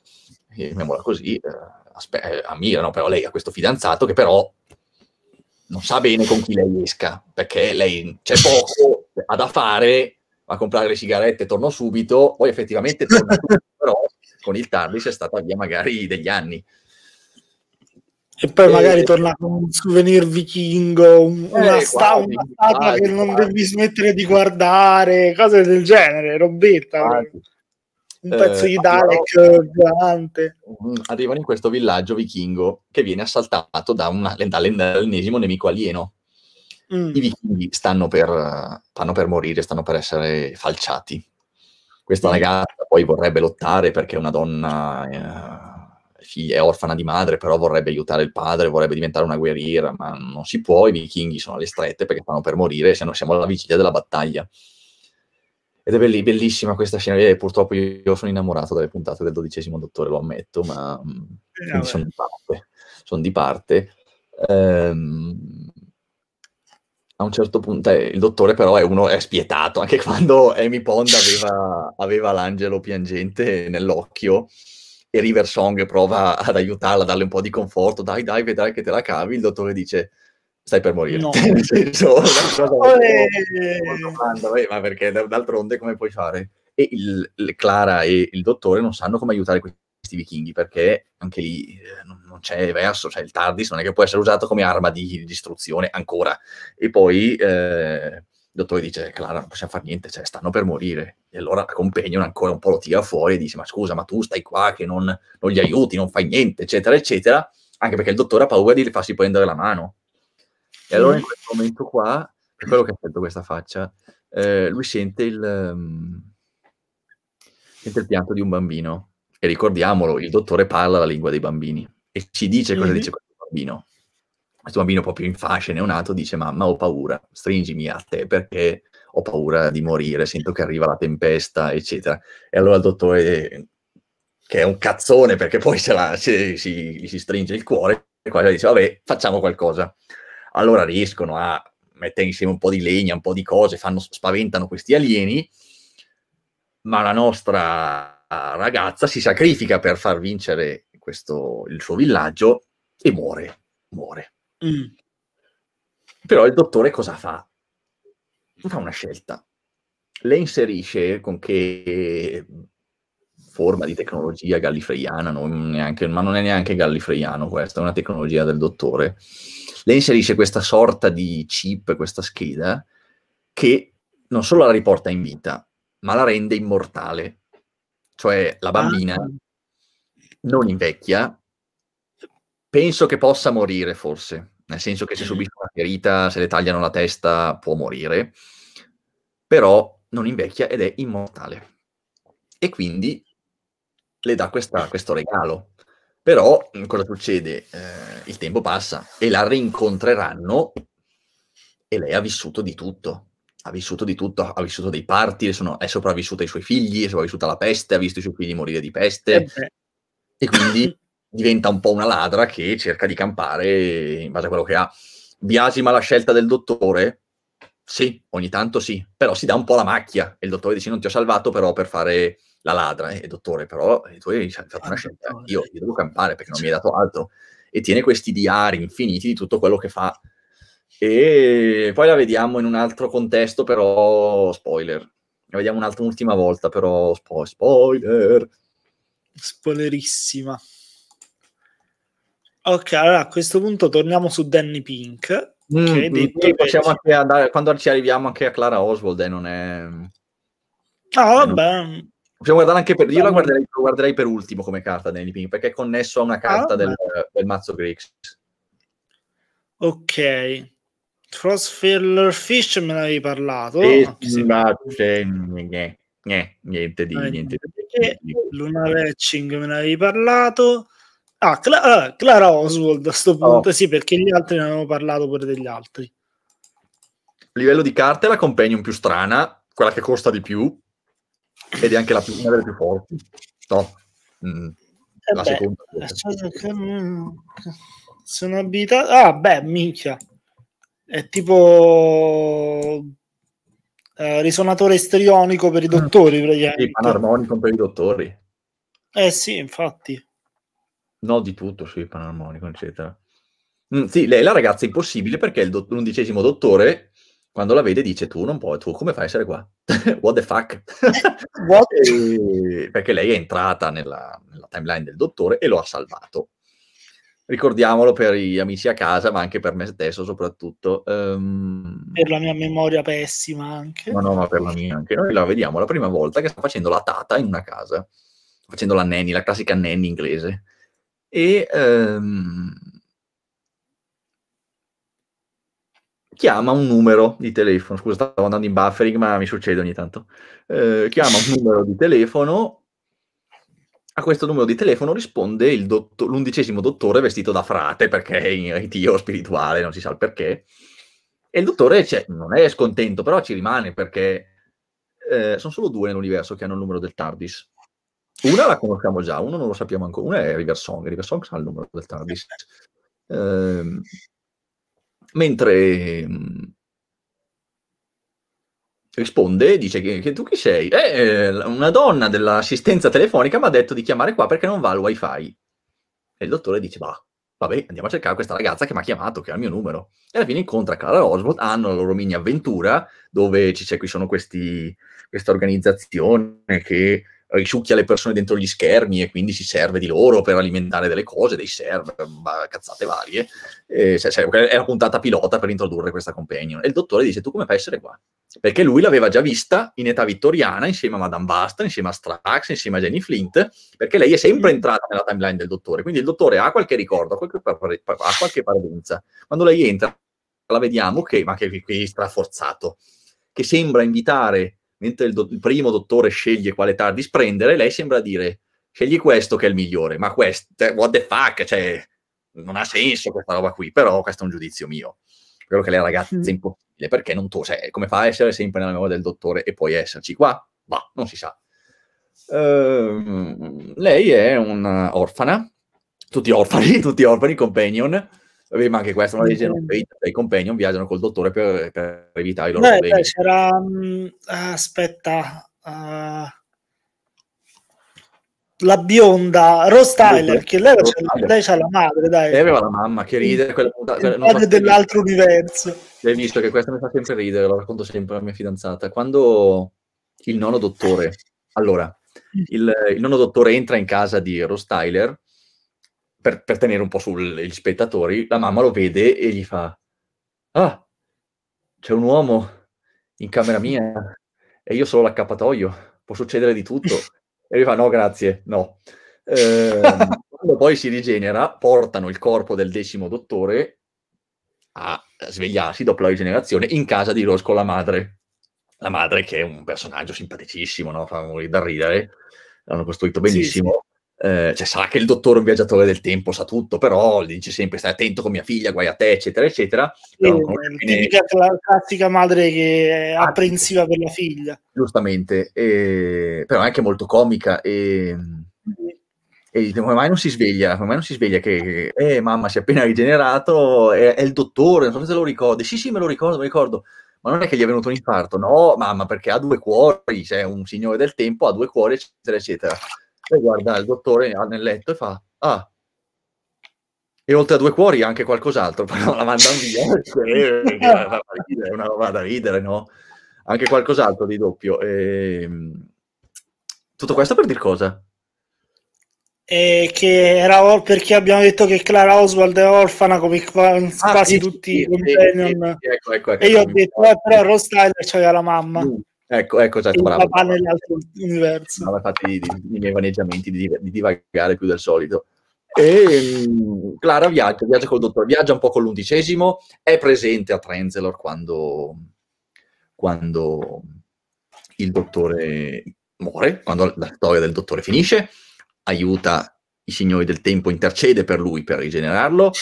chiamiamola così, eh, aspe- eh, ammira, no? però lei ha questo fidanzato che però non sa bene con chi lei esca, perché lei c'è poco, ha da fare, va a comprare le sigarette, torno subito, poi effettivamente torna subito, però con il TARDIS è stata via magari degli anni. E poi magari eh, torna con un souvenir vichingo, un, eh, una, sta, che non devi smettere di guardare, cose del genere, robetta. Quasi un pezzo eh, di Dalek arrivano, eh, volante. Mm, arrivano in questo villaggio vichingo che viene assaltato da una, dall'ennesimo nemico alieno. Mm. I vichinghi stanno per, stanno per, morire, stanno per essere falciati. Questa mm. ragazza poi vorrebbe lottare perché è una donna, eh, figlia, è orfana di madre, però vorrebbe aiutare il padre, vorrebbe diventare una guerriera, ma non si può, i vichinghi sono alle strette perché stanno per morire, se no siamo alla vigilia della battaglia. Ed è belli, bellissima questa scena e eh, purtroppo io sono innamorato delle puntate del dodicesimo dottore, lo ammetto, ma mm, eh, sono di parte. Sono di parte. Ehm, a un certo punto eh, il dottore però è uno è spietato, anche quando Amy Pond aveva, aveva l'angelo piangente nell'occhio e River Song prova ad aiutarla, a darle un po' di conforto, dai dai vedrai che te la cavi, il dottore dice stai per morire. No. senso, molto, ma perché d'altronde come puoi fare? E il, il, Clara e il dottore non sanno come aiutare questi vichinghi perché anche lì eh, non, non c'è verso, cioè il TARDIS non è che può essere usato come arma di distruzione ancora. E poi eh, il dottore dice, Clara non possiamo fare niente, cioè, stanno per morire. E allora la compagnon ancora un po' lo tira fuori e dice, ma scusa, ma tu stai qua che non, non li aiuti, non fai niente, eccetera, eccetera. Anche perché il dottore ha paura di farsi prendere la mano e allora in quel momento qua, per quello che ha fatto questa faccia, eh, lui sente il, um, sente il pianto di un bambino. E ricordiamolo, il dottore parla la lingua dei bambini e ci dice cosa mm-hmm. dice questo bambino. Questo bambino proprio in fascia neonato, dice mamma ho paura, stringimi a te perché ho paura di morire, sento che arriva la tempesta, eccetera. E allora il dottore, che è un cazzone perché poi se la, se, si, si, stringe il cuore, e qua dice vabbè facciamo qualcosa allora riescono a mettere insieme un po' di legna, un po' di cose, fanno, spaventano questi alieni, ma la nostra ragazza si sacrifica per far vincere questo, il suo villaggio e muore, muore. Mm. Però il dottore cosa fa? Fa una scelta. Le inserisce con che forma di tecnologia gallifreiana, non neanche, ma non è neanche gallifreiano questa, è una tecnologia del dottore lei inserisce questa sorta di chip, questa scheda, che non solo la riporta in vita, ma la rende immortale. Cioè la bambina ah. non invecchia, penso che possa morire forse, nel senso che se mm. subisce una ferita, se le tagliano la testa, può morire, però non invecchia ed è immortale. E quindi le dà questa, questo regalo. Però mm, cosa succede? Eh, il tempo passa e la rincontreranno e lei ha vissuto di tutto. Ha vissuto di tutto, ha vissuto dei parti, sono, è sopravvissuta ai suoi figli, è sopravvissuta alla peste, ha visto i suoi figli morire di peste. Eh e quindi diventa un po' una ladra che cerca di campare in base a quello che ha. Biasima la scelta del dottore? Sì, ogni tanto sì, però si dà un po' la macchia e il dottore dice non ti ho salvato però per fare la ladra, e eh, dottore, però tu hai fatto eh, una scelta, io, io devo campare perché non mi hai dato altro. E tiene questi diari infiniti di tutto quello che fa. E poi la vediamo in un altro contesto, però spoiler. La vediamo un'altra un'ultima volta, però spo- spoiler. Spoilerissima. Ok, allora a questo punto torniamo su Danny Pink. Mm, mm detto, mm, anche andare, quando ci arriviamo anche a Clara Oswald, eh, non è... Ah, vabbè. Non mm. Possiamo guardare anche per... Io la guarderei, la guarderei per ultimo come carta Danny Pink, perché è connesso a una carta ah, del, del, mazzo Grix. Ok. Frostfiller Fish me ne avevi parlato. Eh, sì, ma c'è... Niente, niente di... Eh, niente Luna Retching me ne avevi parlato. Ah, Cla- Clara Oswald a sto oh. punto, oh. sì, perché gli altri ne avevano parlato pure degli altri. A livello di carte, la companion più strana, quella che costa di più, ed è anche la più, una delle più forti. No. Mm. La beh, seconda. Sono abitato. Ah, beh, minchia. È tipo eh, risonatore istrionico per i mm. dottori, praticamente. Sì, panarmonico per i dottori. Eh sì, infatti. No, di tutto, sì, panarmonico, eccetera. Mm, sì, lei la ragazza è impossibile perché è il dott- l'undicesimo dottore quando la vede dice tu non puoi, tu come fai a essere qua? What the fuck? What? E, perché lei è entrata nella, nella, timeline del dottore e lo ha salvato. Ricordiamolo per gli amici a casa, ma anche per me stesso soprattutto. Um... Per la mia memoria pessima anche. No, no, ma per la mia anche. Noi la vediamo la prima volta che sta facendo la tata in una casa, facendo la nanny, la classica nanny inglese. E... Um chiama un numero di telefono, scusa stavo andando in buffering ma mi succede ogni tanto, eh, chiama un numero di telefono, a questo numero di telefono risponde dotto- l'undicesimo dottore vestito da frate perché è in ritiro spirituale, non si sa il perché, e il dottore cioè, non è scontento, però ci rimane perché eh, sono solo due nell'universo che hanno il numero del TARDIS. Una la conosciamo già, uno non lo sappiamo ancora, una è Riversong, Riversong sa il numero del TARDIS. Eh, mentre mm, risponde dice che, che, tu chi sei? Eh, eh una donna dell'assistenza telefonica mi ha detto di chiamare qua perché non va il wifi. E il dottore dice, va, vabbè, andiamo a cercare questa ragazza che mi ha chiamato, che ha il mio numero. E alla fine incontra Clara Oswald, hanno la loro mini avventura, dove ci, sono questi, questa organizzazione che risucchia le persone dentro gli schermi e quindi si serve di loro per alimentare delle cose, dei server, cazzate varie. E, cioè, cioè, è la puntata pilota per introdurre questa companion. E il dottore dice, tu come fai a essere qua? Perché lui l'aveva già vista in età vittoriana, insieme a Madame Basta, insieme a Strax, insieme a Jenny Flint, perché lei è sempre entrata nella timeline del dottore. Quindi il dottore ha qualche ricordo, ha qualche, pare- ha qualche parenza. Quando lei entra, la vediamo, che, ma che qui straforzato, che sembra invitare mentre il, do- il primo dottore sceglie quale TARDIS prendere, lei sembra dire scegli questo che è il migliore, ma questo, cioè, what the fuck, cioè, non ha senso questa roba qui, però questo è un giudizio mio. Quello che le ragazze è mm. impossibile, perché non tu, cioè, come fa a essere sempre nella memoria del dottore e poi esserci qua? Ma non si sa. Uh, lei è un'orfana, tutti orfani, tutti orfani, companion, Vabbè, ma anche questa è una legge, non cioè i compagni non viaggiano col dottore per, per evitare i loro Beh, problemi. C'era, um, aspetta, uh, la bionda, Rose Tyler, che lei, c'ha, cioè, lei c'ha la madre, dai. Lei aveva la mamma che ride. Quella, quella, dell'altro ridere. universo. L'hai visto che questa mi fa sempre ridere, lo racconto sempre alla mia fidanzata. Quando il nono dottore, allora, il, il nono dottore entra in casa di Rose Tyler per, per tenere un po' sugli spettatori, la mamma lo vede e gli fa, ah, c'è un uomo in camera mia e io sono l'accappatoio, può succedere di tutto. E lui fa, no grazie, no. Eh, quando poi si rigenera, portano il corpo del decimo dottore a svegliarsi dopo la rigenerazione in casa di Rose con la madre. La madre che è un personaggio simpaticissimo, no? fa morire da ridere, l'hanno costruito benissimo. Sì, sì. Eh, cioè sarà che il dottore è un viaggiatore del tempo, sa tutto, però gli dice sempre stai attento con mia figlia, guai a te, eccetera, eccetera. E, eh, la classica madre che è ah, apprensiva per la figlia. Giustamente, eh, però è anche molto comica e... E dice, come mai non si sveglia? Come mai non si sveglia che, eh, mamma, si è appena rigenerato, è, è il dottore, non so se te lo ricordi. Sì, sì, me lo ricordo, me lo ricordo ma non è che gli è venuto un infarto, no, mamma, perché ha due cuori, è cioè, un signore del tempo ha due cuori, eccetera, eccetera. Poi guarda il dottore nel letto e fa, ah, e oltre a due cuori anche qualcos'altro, però la mandano via, è una roba da ridere, no? Anche qualcos'altro di doppio. E... Ehm, tutto questo per dir cosa? E che era perché abbiamo detto che Clara Oswald è orfana come quasi ah, sì, tutti i sì, companion sì, ecco, ecco, ecco, e io ho ecco, detto eh, però Ross Tyler c'aveva la mamma mm. Ecco, ecco, esatto, bravo. Va nell'altro universo. Bravo, infatti, i, i miei vaneggiamenti di, di, divagare più del solito. E mm, Clara viaggia, viaggia col dottore, viaggia un po' con l'undicesimo, è presente a Trenzelor quando, quando il dottore muore, quando la storia del dottore finisce, aiuta i signori del tempo, intercede per lui per rigenerarlo,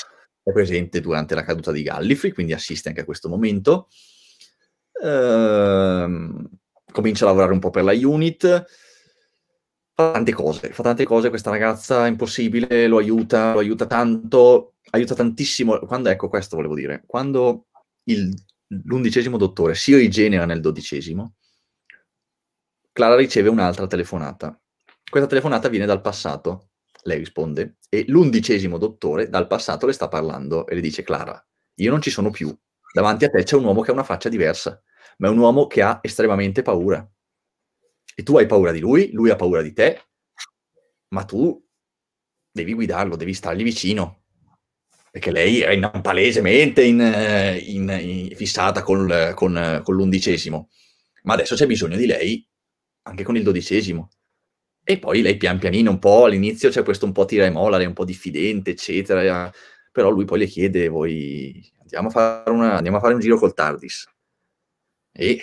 è presente durante la caduta di Gallifrey, quindi assiste anche a questo momento ehm, comincia a lavorare un po' per la unit, fa tante cose, fa tante cose questa ragazza, è impossibile, lo aiuta, lo aiuta tanto, aiuta tantissimo. Quando, ecco questo volevo dire, quando il, l'undicesimo dottore si rigenera nel dodicesimo, Clara riceve un'altra telefonata. Questa telefonata viene dal passato, lei risponde, e l'undicesimo dottore dal passato le sta parlando e le dice Clara, io non ci sono più, davanti a te c'è un uomo che ha una faccia diversa ma è un uomo che ha estremamente paura. E tu hai paura di lui, lui ha paura di te, ma tu devi guidarlo, devi stargli vicino. Perché lei è in, palesemente in, eh, in, in, fissata col, con, con l'undicesimo. Ma adesso c'è bisogno di lei anche con il dodicesimo. E poi lei pian pianino un po', all'inizio c'è questo un po' tira e molla, lei è un po' diffidente, eccetera. Però lui poi le chiede, voi andiamo a fare, una, andiamo a fare un giro col TARDIS e eh,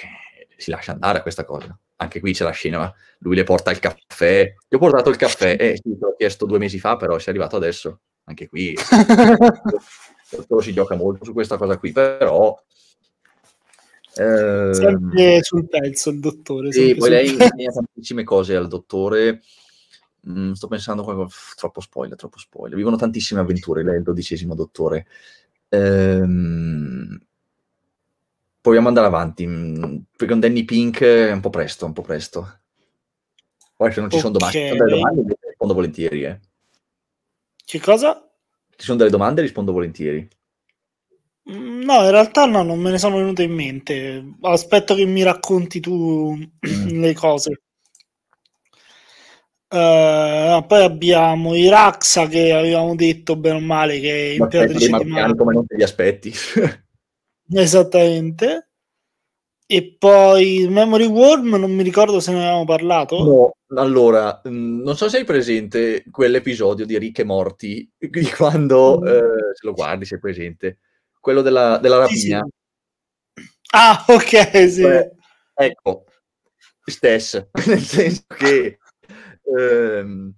si lascia andare a questa cosa. Anche qui c'è la scena, lui le porta il caffè, Gli ho portato il caffè, eh sì, te l'ho chiesto due mesi fa, però è arrivato adesso. Anche qui si gioca molto su questa cosa qui, però... Eh, sempre sul pezzo il dottore. Sì, poi lei insegna tantissime cose al dottore. Mm, sto pensando qualcosa... Pff, troppo spoiler, troppo spoiler. Vivono tantissime avventure, lei è il dodicesimo dottore. Ehm proviamo ad andare avanti. Mm, perché un Danny Pink è un po' presto, un po' presto. Poi se non ci okay. sono domande, delle domande rispondo volentieri. Eh. Che cosa? Ci sono delle domande rispondo volentieri. Mm, no, in realtà no, non me ne sono venute in mente. Aspetto che mi racconti tu mm. le cose. Uh, poi abbiamo Iraxa che avevamo detto bene o male che è imperatrice di Marte. come non te li aspetti. Esattamente. E poi Memory Worm, non mi ricordo se ne avevamo parlato. No, allora, mm, non so se hai presente quell'episodio di Ricche Morti, di quando, mm. eh, se lo guardi, sei presente, quello della, della rapina. Sì, sì. Ah, ok, sì. Beh, ecco, stessa, nel senso che ehm,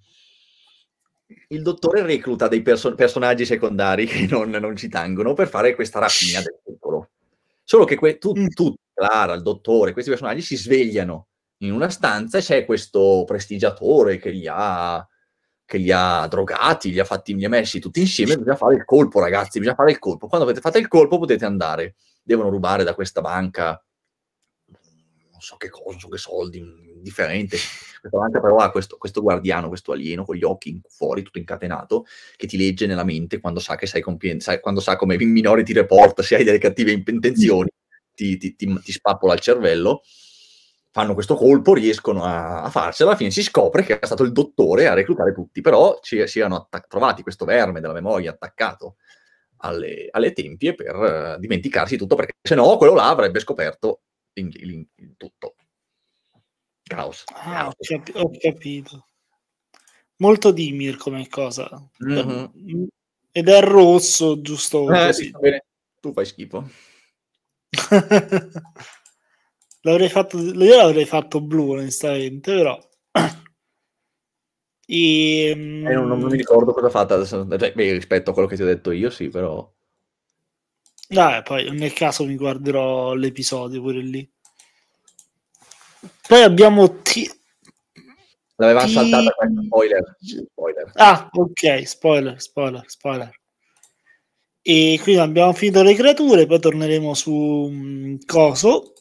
il dottore recluta dei perso- personaggi secondari che non, non, ci tangono per fare questa rapina del popolo. Solo che que- tu, mm. tu, Clara, il dottore, questi personaggi si svegliano in una stanza e c'è questo prestigiatore che li ha, che li ha drogati, li ha, fatti, li ha messi tutti insieme. Bisogna fare il colpo, ragazzi, bisogna fare il colpo. Quando avete fatto il colpo potete andare. Devono rubare da questa banca non so che cosa, non so che soldi, differente. Questa banca però ha questo, questo, guardiano, questo alieno con gli occhi fuori, tutto incatenato, che ti legge nella mente quando sa che sei compiendo, quando sa come in ti report, se hai delle cattive intenzioni, ti, ti, ti, ti spappola il cervello fanno questo colpo, riescono a, a, farcela, alla fine si scopre che è stato il dottore a reclutare tutti, però ci, si erano attac- trovati questo verme della memoria attaccato alle, alle tempie per uh, dimenticarsi tutto, perché se no quello là avrebbe scoperto in, in, in tutto. Caos. Ah, ho, cap- ho, capito. Molto Dimir come cosa. Mm-hmm. Ed è rosso, giusto? Eh, sì, tu fai schifo. l'avrei fatto, io l'avrei fatto blu, onestamente, però... E, ehm, eh, non, non, mi ricordo cosa ha fatto adesso, cioè, beh, rispetto a quello che ti ho detto io, sì, però... Dai, poi nel caso mi guarderò l'episodio pure lì. Poi abbiamo T. L'avevamo T... saltata spoiler. spoiler. Ah, ok, spoiler, spoiler, spoiler. E quindi abbiamo finito le creature, poi torneremo su um, Coso.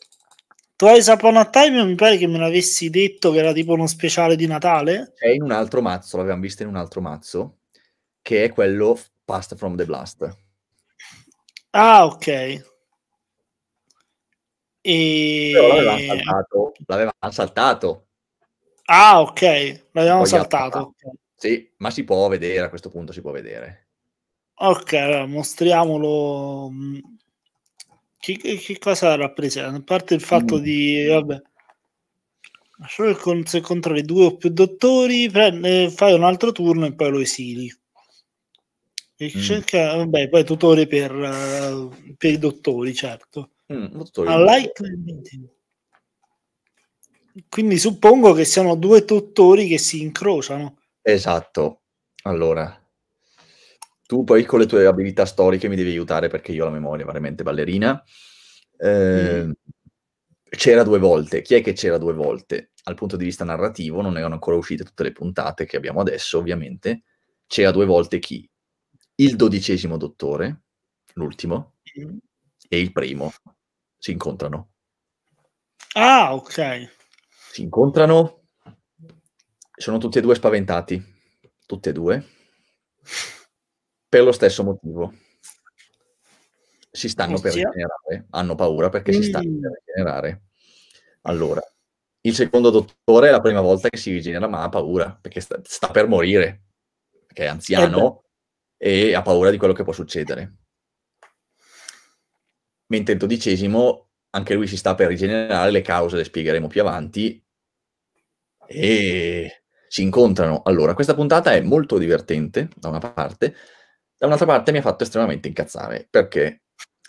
Twice Upon a Time mi pare che me l'avessi detto che era tipo uno speciale di Natale. È in un altro mazzo, l'abbiamo visto in un altro mazzo, che è quello Past from the Blast. Ah, ok. E... Però l'avevamo saltato. L'avevamo saltato. Ah, ok, l'avevamo saltato. Sì, ma si può vedere a questo punto, si può vedere. Ok, allora mostriamolo. Che, mm, che cosa rappresenta? A parte il fatto mm. di... Vabbè. se controlli due o più dottori, prende, fai un altro turno e poi lo esili. E mm. cerca, vabbè, poi tutore per, eh, per i dottori, certo. Mm, a Likely Meeting. Quindi suppongo che siano due dottori che si incrociano. Esatto. Allora, tu poi con le tue abilità storiche mi devi aiutare perché io ho la memoria veramente ballerina. Eh, mm. C'era due volte. Chi è che c'era due volte? Al punto di vista narrativo non erano ancora uscite tutte le puntate che abbiamo adesso, ovviamente. C'era due volte chi? Il dodicesimo dottore, l'ultimo, mm. e il primo, si incontrano. Ah, ok. Si incontrano, sono tutti e due spaventati, tutti e due, per lo stesso motivo. Si stanno Ossia. per rigenerare, hanno paura perché mm. si stanno mm. per rigenerare. Allora, il secondo dottore è la prima volta che si rigenera, ma ha paura perché sta, sta per morire, perché è anziano eh e ha paura di quello che può succedere mentre il dodicesimo anche lui si sta per rigenerare, le cause le spiegheremo più avanti e si incontrano. Allora, questa puntata è molto divertente da una parte, da un'altra parte mi ha fatto estremamente incazzare perché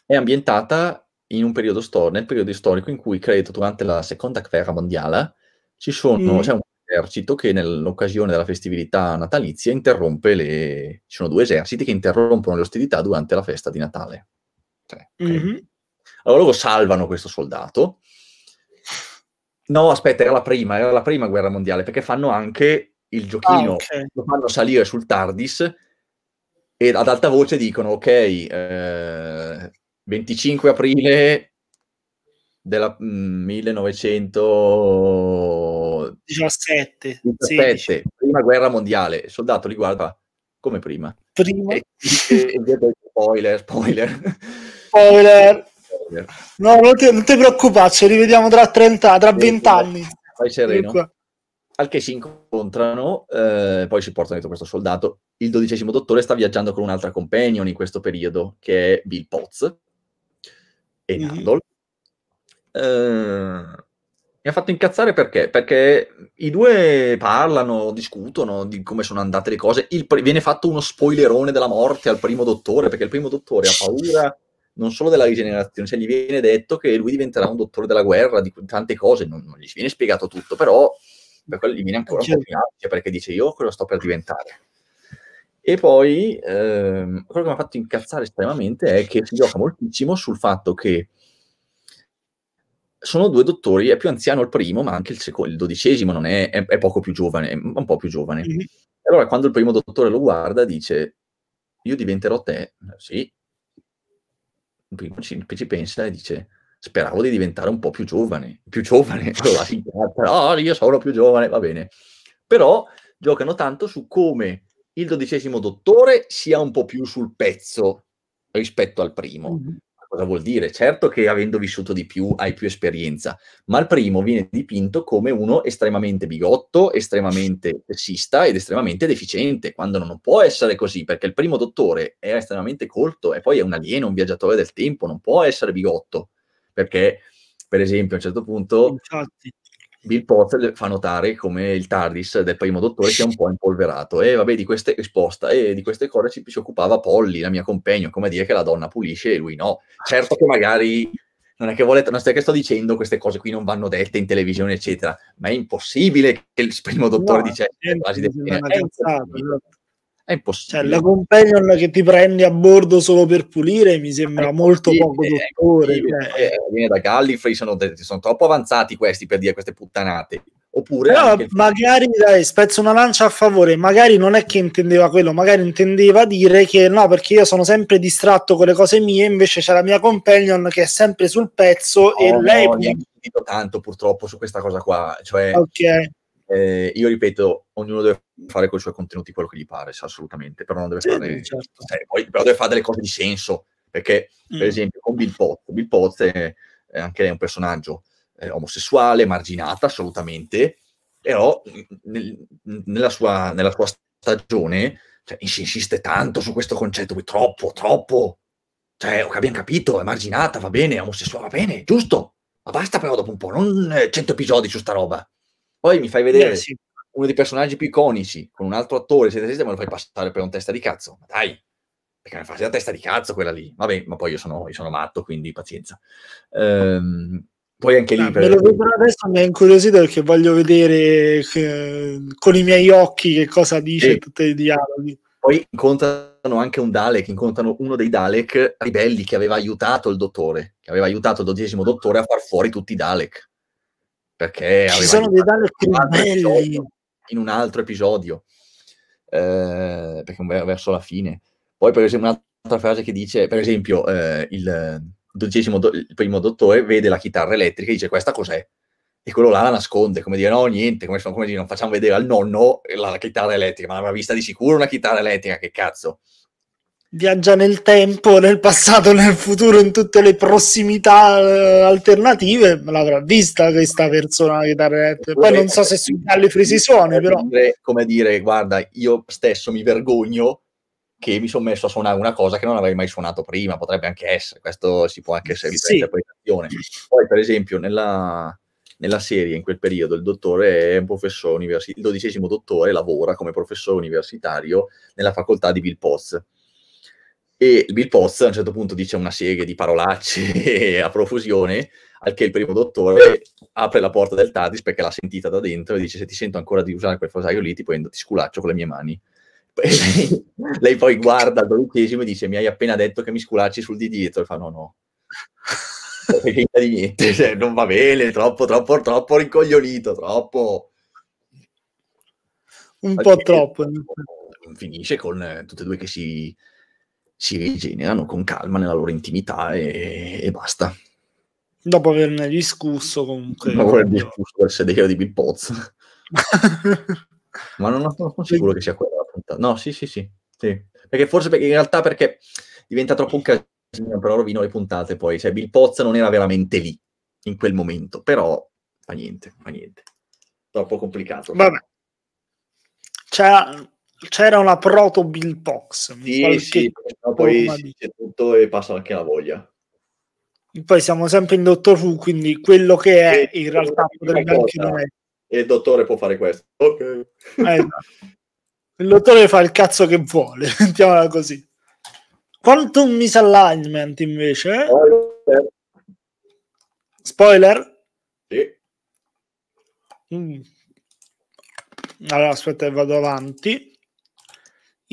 è ambientata in un periodo storico, nel periodo storico in cui credo durante la seconda guerra mondiale ci sono, mm. c'è un esercito che nell'occasione della festività natalizia interrompe le... ci sono due eserciti che interrompono le ostilità durante la festa di Natale. Cioè, okay. mm-hmm. Allora loro salvano questo soldato. No, aspetta, era la prima, era la prima guerra mondiale, perché fanno anche il giochino, ah, okay. lo fanno salire sul TARDIS e ad alta voce dicono, ok, eh, 25 aprile della 1917, mm, 17, prima guerra mondiale, il soldato li guarda come prima. Prima. E, e, e spoiler, spoiler. Spoiler. No, non ti, non ti preoccupare, ci rivediamo tra 30, tra 20 anni. Fai sereno. Al che si incontrano, eh, poi si portano dietro questo soldato. Il dodicesimo dottore sta viaggiando con un'altra companion in questo periodo, che è Bill Potts e mm-hmm. Nandol. Eh, mi ha fatto incazzare perché? Perché i due parlano, discutono di come sono andate le cose. Pre- viene fatto uno spoilerone della morte al primo dottore, perché il primo dottore ha paura non solo della rigenerazione, cioè gli viene detto che lui diventerà un dottore della guerra, di tante cose, non, non gli viene spiegato tutto, però per quello gli viene ancora un po' di certo. ansia perché dice io quello sto per diventare. E poi ehm, quello che mi ha fatto incazzare estremamente è che si gioca moltissimo sul fatto che sono due dottori, è più anziano il primo, ma anche il, secondo, il dodicesimo non è, è, è, poco più giovane, è un po' più giovane. Mm-hmm. Allora quando il primo dottore lo guarda dice io diventerò te, sì, primo ci, ci pensa e dice speravo di diventare un po' più giovane, più giovane, allora si incazza, oh, io sono più giovane, va bene. Però giocano tanto su come il dodicesimo dottore sia un po' più sul pezzo rispetto al primo, mm-hmm cosa vuol dire. Certo che avendo vissuto di più hai più esperienza, ma il primo viene dipinto come uno estremamente bigotto, estremamente sessista ed estremamente deficiente, quando non può essere così, perché il primo dottore è estremamente colto e poi è un alieno, un viaggiatore del tempo, non può essere bigotto, perché per esempio a un certo punto... Infatti Bill Porter fa notare come il TARDIS del primo dottore sia un po' impolverato e eh, vabbè di queste risposta eh, e eh, di queste cose ci, ci occupava Polly, la mia compagna, come dire che la donna pulisce e lui no. Certo che magari non è che volete, non è che sto dicendo queste cose qui non vanno dette in televisione eccetera, ma è impossibile che il primo dottore no, dicesse quasi è, è, è, è impossibile. Cioè, la companion che ti prendi a bordo solo per pulire mi sembra eh, molto poco eh, dottore. Cioè. Eh, viene da Gallifrey, sono, sono troppo avanzati questi per dire queste puttanate. Oppure Però magari dai, spezzo una lancia a favore, magari non è che intendeva quello, magari intendeva dire che no, perché io sono sempre distratto con le cose mie, invece c'è la mia companion che è sempre sul pezzo oh, no, e no, lei... ha ho tanto purtroppo su questa cosa qua, cioè... Ok eh, io ripeto, ognuno deve fare con i suoi contenuti quello che gli pare, assolutamente, però non deve fare, sì, certo. cioè, poi, però deve fare delle cose di senso, perché mm. per esempio con Bill Potts, Bill Potts è, è anche lei un personaggio eh, omosessuale, marginata assolutamente, però mm, nel, nella, sua, nella, sua, stagione cioè, insiste tanto su questo concetto, troppo, troppo, cioè abbiamo capito, è marginata, va bene, è omosessuale, va bene, giusto, ma basta però dopo un po', non 100 eh, episodi su sta roba. Poi mi fai vedere eh, sì. uno dei personaggi più iconici con un altro attore, se e me lo fai passare per un testa di cazzo. Ma dai, perché mi fai la testa di cazzo quella lì. Vabbè, ma poi io sono, io sono matto, quindi pazienza. Ehm, poi anche lì... Per... Me lo vedo adesso, mi ha incuriosito perché voglio vedere che, con i miei occhi che cosa dice sì. tutti i dialoghi. Poi incontrano anche un Dalek, incontrano uno dei Dalek ribelli che aveva aiutato il dottore, che aveva aiutato il dodicesimo dottore a far fuori tutti i Dalek perché ci sono dei danni belli in un altro episodio eh, perché verso la fine poi per esempio un'altra frase che dice per esempio eh, il dodicesimo do- il primo dottore vede la chitarra elettrica e dice questa cos'è e quello là la nasconde come dire no niente come, come dire non facciamo vedere al nonno la, chitarra elettrica ma l'avrà vista di sicuro una chitarra elettrica che cazzo viaggia nel tempo, nel passato, nel futuro, in tutte le prossimità eh, alternative, l'avrà vista questa persona che dà retto. Poi non so se sui Gallifrey si suona, però... Come dire, guarda, io stesso mi vergogno che mi sono messo a suonare una cosa che non avrei mai suonato prima, potrebbe anche essere, questo si può anche essere sì. interpretazione. Poi, per esempio, nella, nella serie, in quel periodo, il dottore è un professore universitario, il dodicesimo dottore lavora come professore universitario nella facoltà di Bill Potts e Bill Potts a un certo punto dice una serie di parolacce a profusione, al che il primo dottore apre la porta del TARDIS perché l'ha sentita da dentro e dice se ti sento ancora di usare quel rosario lì ti, prendo, ti sculaccio con le mie mani. Lei, lei, poi guarda il dodicesimo e dice mi hai appena detto che mi sculacci sul di dietro e fa no no finta di niente cioè, non va bene troppo troppo troppo rincoglionito troppo un po' troppo finisce con eh, tutte e due che si si rigenerano con calma nella loro intimità e, e basta. Dopo averne discusso comunque. Dopo aver discusso il sedere di Bippozzo. Ma non, sono sicuro che sia quella la puntata. No, sì, sì, sì. sì. Perché forse perché in realtà perché diventa troppo un casino, però rovino le puntate poi. Cioè, Bill Poz non era veramente lì in quel momento, però fa niente, fa niente. Troppo complicato. Vabbè. C'è c'era una proto Billbox. Sì, sì, poi si di... tutto e passa anche la voglia. E poi siamo sempre in Dottor Who, quindi quello che è e in realtà potrebbe anche non è. E il dottore può fare questo. Okay. Eh, il dottore fa il cazzo che vuole, mettiamola così. Quantum misalignment invece. Spoiler? Spoiler? Sì. Mm. Allora aspetta, vado avanti.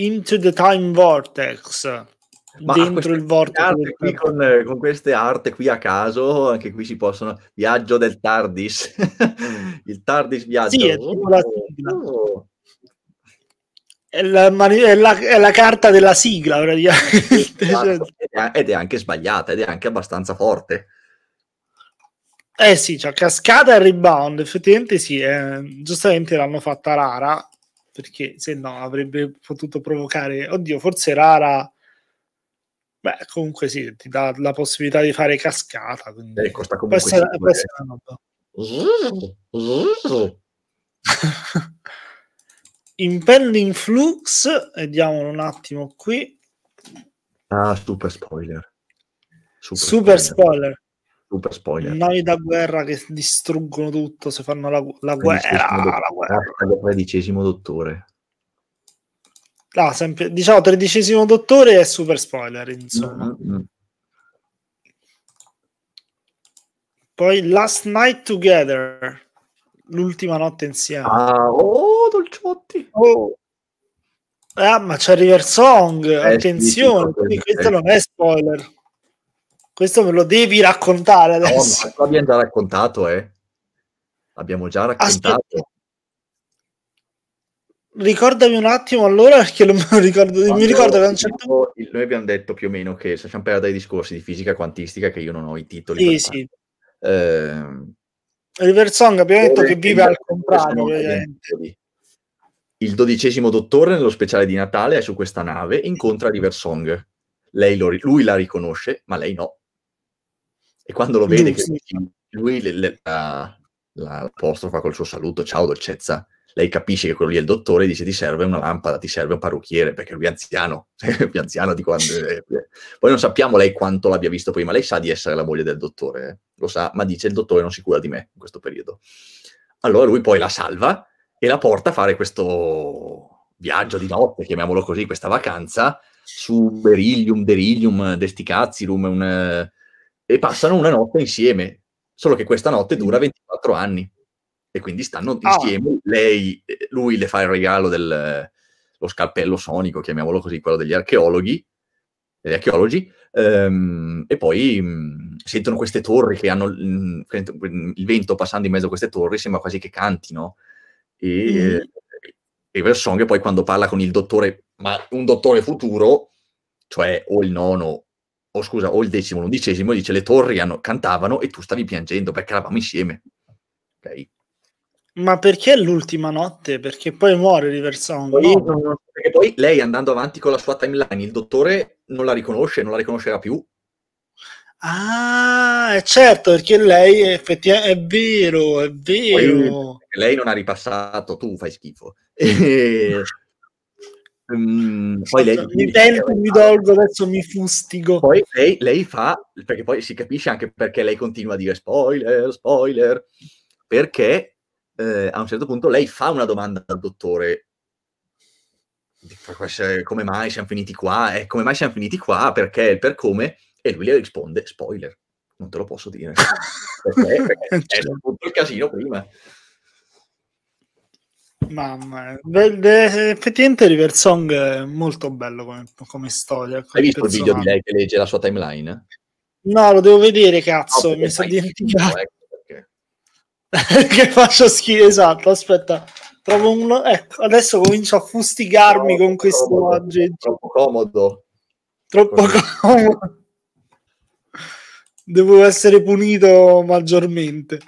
Into the Time Vortex. Ma dentro il vortex qui, con, eh, con, queste arte qui a caso, anche qui si possono viaggio del Tardis. il Tardis viaggio. Sì, è, oh, la, oh. È, la, è, la, è, la, carta della sigla praticamente. Esatto. Cioè, ed è anche sbagliata ed è anche abbastanza forte. Eh sì, cioè cascata e rebound, effettivamente sì, eh, giustamente l'hanno fatta rara perché se no avrebbe potuto provocare, oddio, forse Rara. Beh, comunque sì, ti dà la possibilità di fare cascata. Quindi... Eh, costa comunque questa, questa è la roba. Impending Flux, vediamolo un attimo qui. Ah, super spoiler. Super, super spoiler. spoiler super spoiler. Navi da guerra che distruggono tutto se fanno la, la guerra. Eh, il Tredicesimo dottore. No, sempre, diciamo tredicesimo dottore è super spoiler, insomma. Mm-hmm. Poi Last Night Together, l'ultima notte insieme. Ah, oh, dolciotti! Oh. Ah, ma c'è River Song, eh, attenzione, sì, sì, sì, questo non è spoiler. Questo me lo devi raccontare adesso. No, no, l'abbiamo già raccontato, eh. L'abbiamo già raccontato. Aspetta. Ricordami un attimo allora, perché non me lo ricordo. Quando mi ricordo che un certo punto. Noi abbiamo detto più o meno che se lasciamo perdere i discorsi di fisica quantistica, che io non ho i titoli. Sì, sì. Eh... River Song abbiamo detto che vive al contrario. Il dodicesimo dottore, nello speciale di Natale, è su questa nave e incontra River Song. Lo, lui la riconosce, ma lei no. E quando lo vede, sì, che sì. lui le, le, la, la, l'apostrofa col suo saluto, ciao dolcezza, lei capisce che quello lì è il dottore e dice ti serve una lampada, ti serve un parrucchiere, perché lui è anziano, più anziano di quando... poi non sappiamo lei quanto l'abbia visto prima, lei sa di essere la moglie del dottore, eh? lo sa, ma dice il dottore non si cura di me in questo periodo. Allora lui poi la salva e la porta a fare questo viaggio di notte, chiamiamolo così, questa vacanza, su Berillium, Derillium, Desticazilum, un e passano una notte insieme, solo che questa notte dura 24 anni e quindi stanno ah. insieme. Oh. Lei, lui le fa il regalo dello scalpello sonico, chiamiamolo così, quello degli archeologhi, degli archeologi, ehm, e poi mh, mm, sentono queste torri che hanno mh, mm, il vento passando in mezzo a queste torri, sembra quasi che cantino. E, mm. e River Song poi quando parla con il dottore, ma un dottore futuro, cioè o il nono o scusa, o il decimo, l'undicesimo, dice le torri hanno, cantavano e tu stavi piangendo perché eravamo insieme. Ok. Ma perché l'ultima notte? Perché poi muore Riversong. Poi, no? Perché poi lei andando avanti con la sua timeline, il dottore non la riconosce, non la riconoscerà più. Ah, è certo, perché lei effettivamente è vero, è vero. Poi, lei non ha ripassato, tu fai schifo. E... Um, poi lei, mi tento, mi dolgo, adesso mi fustigo. Poi lei, lei, fa, perché poi si capisce anche perché lei continua a dire spoiler, spoiler, perché eh, a un certo punto lei fa una domanda al dottore, come mai siamo finiti qua, eh, come mai siamo finiti qua, perché, e per come, e lui le risponde spoiler, non te lo posso dire, perché, perché è stato certo. tutto il casino prima. Mamma mia, effettivamente River Song è molto bello come, come storia. Come Hai visto il video di lei che legge la sua timeline? No, lo devo vedere, cazzo, no, mi sono dimenticato. Ecco perché... che faccio schifo, esatto, aspetta. Trovo uno, ecco, adesso comincio a fustigarmi troppo con questo comodo, aggeggio. Troppo comodo. Troppo comodo. Devo essere punito maggiormente.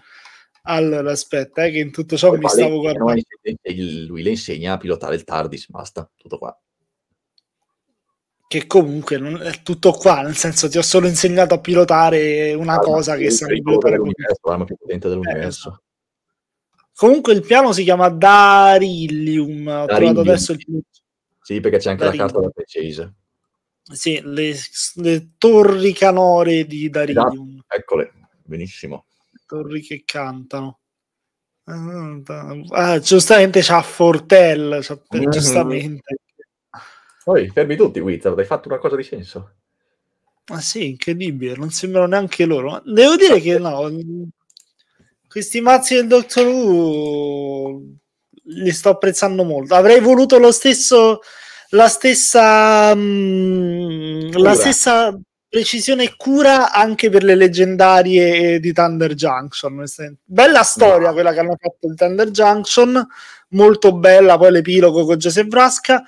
Allora, aspetta, è eh, che in tutto ciò Poi mi stavo guardando. Il, lui le insegna a pilotare il TARDIS, basta, tutto qua. Che comunque non è tutto qua, nel senso ti ho solo insegnato a pilotare una ah, cosa che sarebbe l'arma più potente dell'universo. Eh, esatto. comunque il piano si chiama Darillium, ho Darillium. trovato adesso il Sì, perché c'è anche Darillium. la carta da precisa. Sì, le, le, torri canore di Darillium. Esatto. Eccole, benissimo attori che cantano. Ah, ah, giustamente c'ha Fortel, c'ha, mm-hmm. giustamente. Poi fermi tutti, Wizard, hai fatto una cosa di senso. Ma ah, sì, incredibile, non sembrano neanche loro. Devo dire che no, questi mazzi del Doctor Who li sto apprezzando molto. Avrei voluto lo stesso, la stessa, mh, mm, la stessa precisione e cura anche per le leggendarie eh, di Thunder Junction. Bella storia no. quella che hanno fatto di Thunder Junction, molto bella poi l'epilogo con Joseph Vrasca,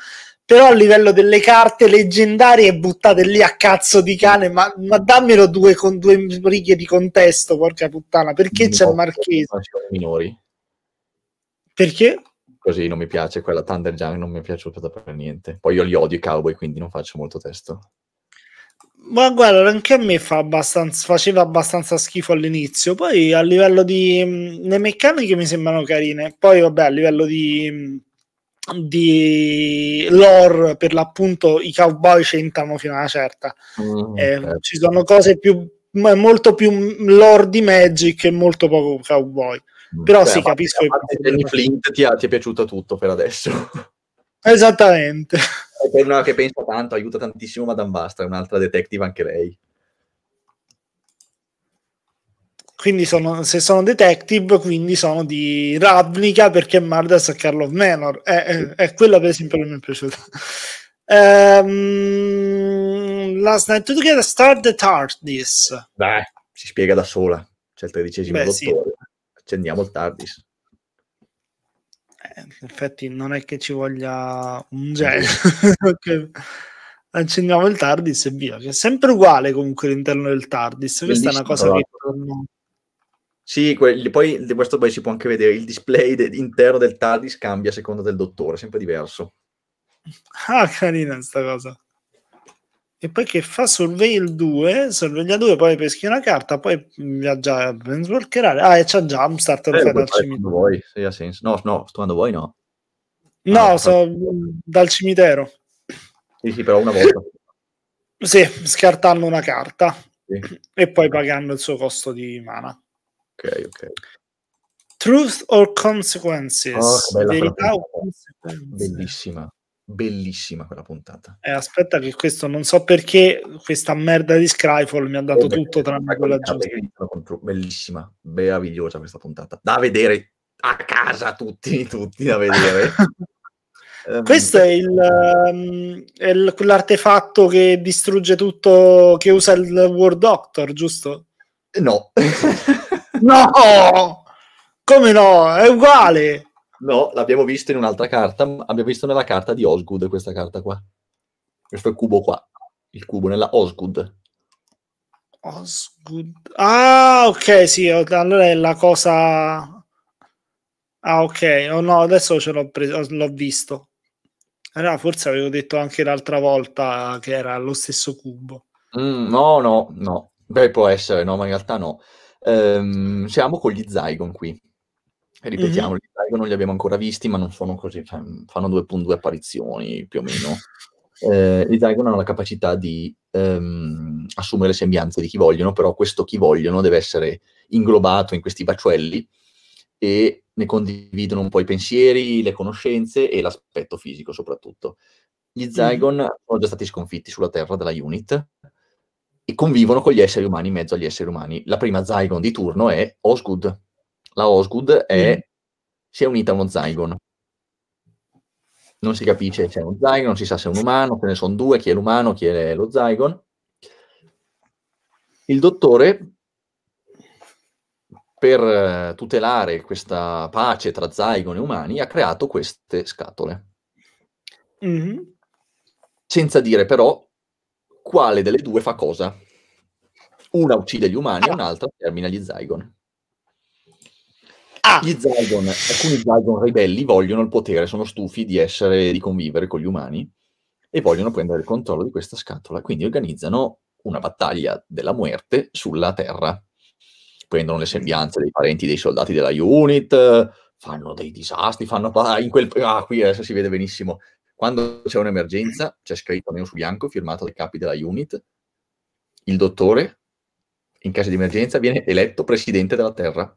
Però a livello delle carte leggendarie buttate lì a cazzo di cane, ma, ma dammelo due con due righe di contesto, porca puttana, perché non c'è il Marchese? Minori. Perché? Così non mi piace quella Thunder Junction, non mi è piaciuta per niente. Poi io li odio i cowboy, quindi non faccio molto testo. Ma guarda, anche a me fa abbastanza, faceva abbastanza schifo all'inizio, poi a livello di... Mm, le meccaniche mi sembrano carine, poi vabbè a livello di, mm, di lore per l'appunto i cowboy c'entrano fino a una certa, mm, eh, certo. ci sono cose più, molto più mm, lore di Magic e molto poco cowboy, però Beh, sì capisco... Che... Flint ti, ha, ti è piaciuto tutto per adesso. Esattamente. È una che pensa tanto, aiuta tantissimo Madame Basta, è un'altra detective anche lei. Quindi sono, se sono detective, quindi sono di Ravnica perché Mardas e Carlo Menor. È, è, è, quella per esempio che mi è piaciuta. Um, last night together start the TARDIS. Beh, si spiega da sola. C'è il tredicesimo Beh, sì. Accendiamo il TARDIS. Eh, in effetti non è che ci voglia un gel okay. Accendiamo il TARDIS e via. è sempre uguale comunque l'interno del TARDIS. Questa è una cosa però. che... Sì, quelli, poi questo poi si può anche vedere, il display de- interno del TARDIS cambia a seconda del dottore, sempre diverso. Ah, carina sta cosa e poi che fa sorveglia il 2, sorveglia 2, poi peschi una carta, poi viaggia per sbloccherare. Ah, e c'ha Jumpstart per eh, fare dal cimitero. senso. No, no, sto andando no. No, ah, so, dal cimitero. Sì, sì, però una volta. sì, scartando una carta sì. e poi pagando il suo costo di mana. Ok, ok. Truth or consequences? Oh, verità o conseguenze? Bellissima bellissima quella puntata. Eh, aspetta che questo non so perché questa merda di Skyfall mi ha dato oh, tutto tranne quella giusta. Bellissima, meravigliosa questa puntata. Da vedere a casa tutti, tutti da vedere. Ehm, questo è, il, um, è il, quell'artefatto che distrugge tutto, che usa il War Doctor, giusto? No. no! Come no? È uguale! No, l'abbiamo visto in un'altra carta, abbiamo visto nella carta di Osgood questa carta qua. Questo è il cubo qua, il cubo nella Osgood. Osgood. Ah, ok, sì, allora è la cosa... Ah, ok, oh, no, adesso ce l'ho, preso, oh, l'ho visto. Allora, forse avevo detto anche l'altra volta che era lo stesso cubo. Mm, no, no, no. Beh, può essere, no, ma in realtà no. Um, siamo con gli Zygon qui. Mhm. Ripetiamoli. mm-hmm. Drago non li abbiamo ancora visti, ma non sono così, fanno 2.2 apparizioni più o meno. Eh, I Dragon hanno la capacità di ehm, assumere le sembianze di chi vogliono, però questo chi vogliono deve essere inglobato in questi bacelli e ne condividono un po' i pensieri, le conoscenze e l'aspetto fisico soprattutto. Gli mm. Zygon mm. sono già stati sconfitti sulla Terra dalla Unit e convivono con gli esseri umani in mezzo agli esseri umani. La prima Zygon di turno è Osgood. La Osgood è mm si è unita a uno Zygon. Non si capisce se è uno Zygon, non si sa se è un umano, se ne sono due, chi è l'umano, chi è lo Zygon. Il dottore, per eh, tutelare questa pace tra Zygon e umani, ha creato queste scatole. Mm-hmm. Senza dire però quale delle due fa cosa. Una uccide gli umani e un'altra termina gli Zygon. Ah. Gli Zygon, alcuni Zygon ribelli vogliono il potere, sono stufi di, essere, di convivere con gli umani e vogliono prendere il controllo di questa scatola. Quindi organizzano una battaglia della muerte sulla Terra. Prendono le sembianze dei parenti dei soldati della unit, fanno dei disastri, fanno... Ah, quel... ah qui adesso si vede benissimo. Quando c'è un'emergenza, c'è scritto nero su bianco, firmato dai capi della unit, il dottore, in caso di emergenza, viene eletto presidente della Terra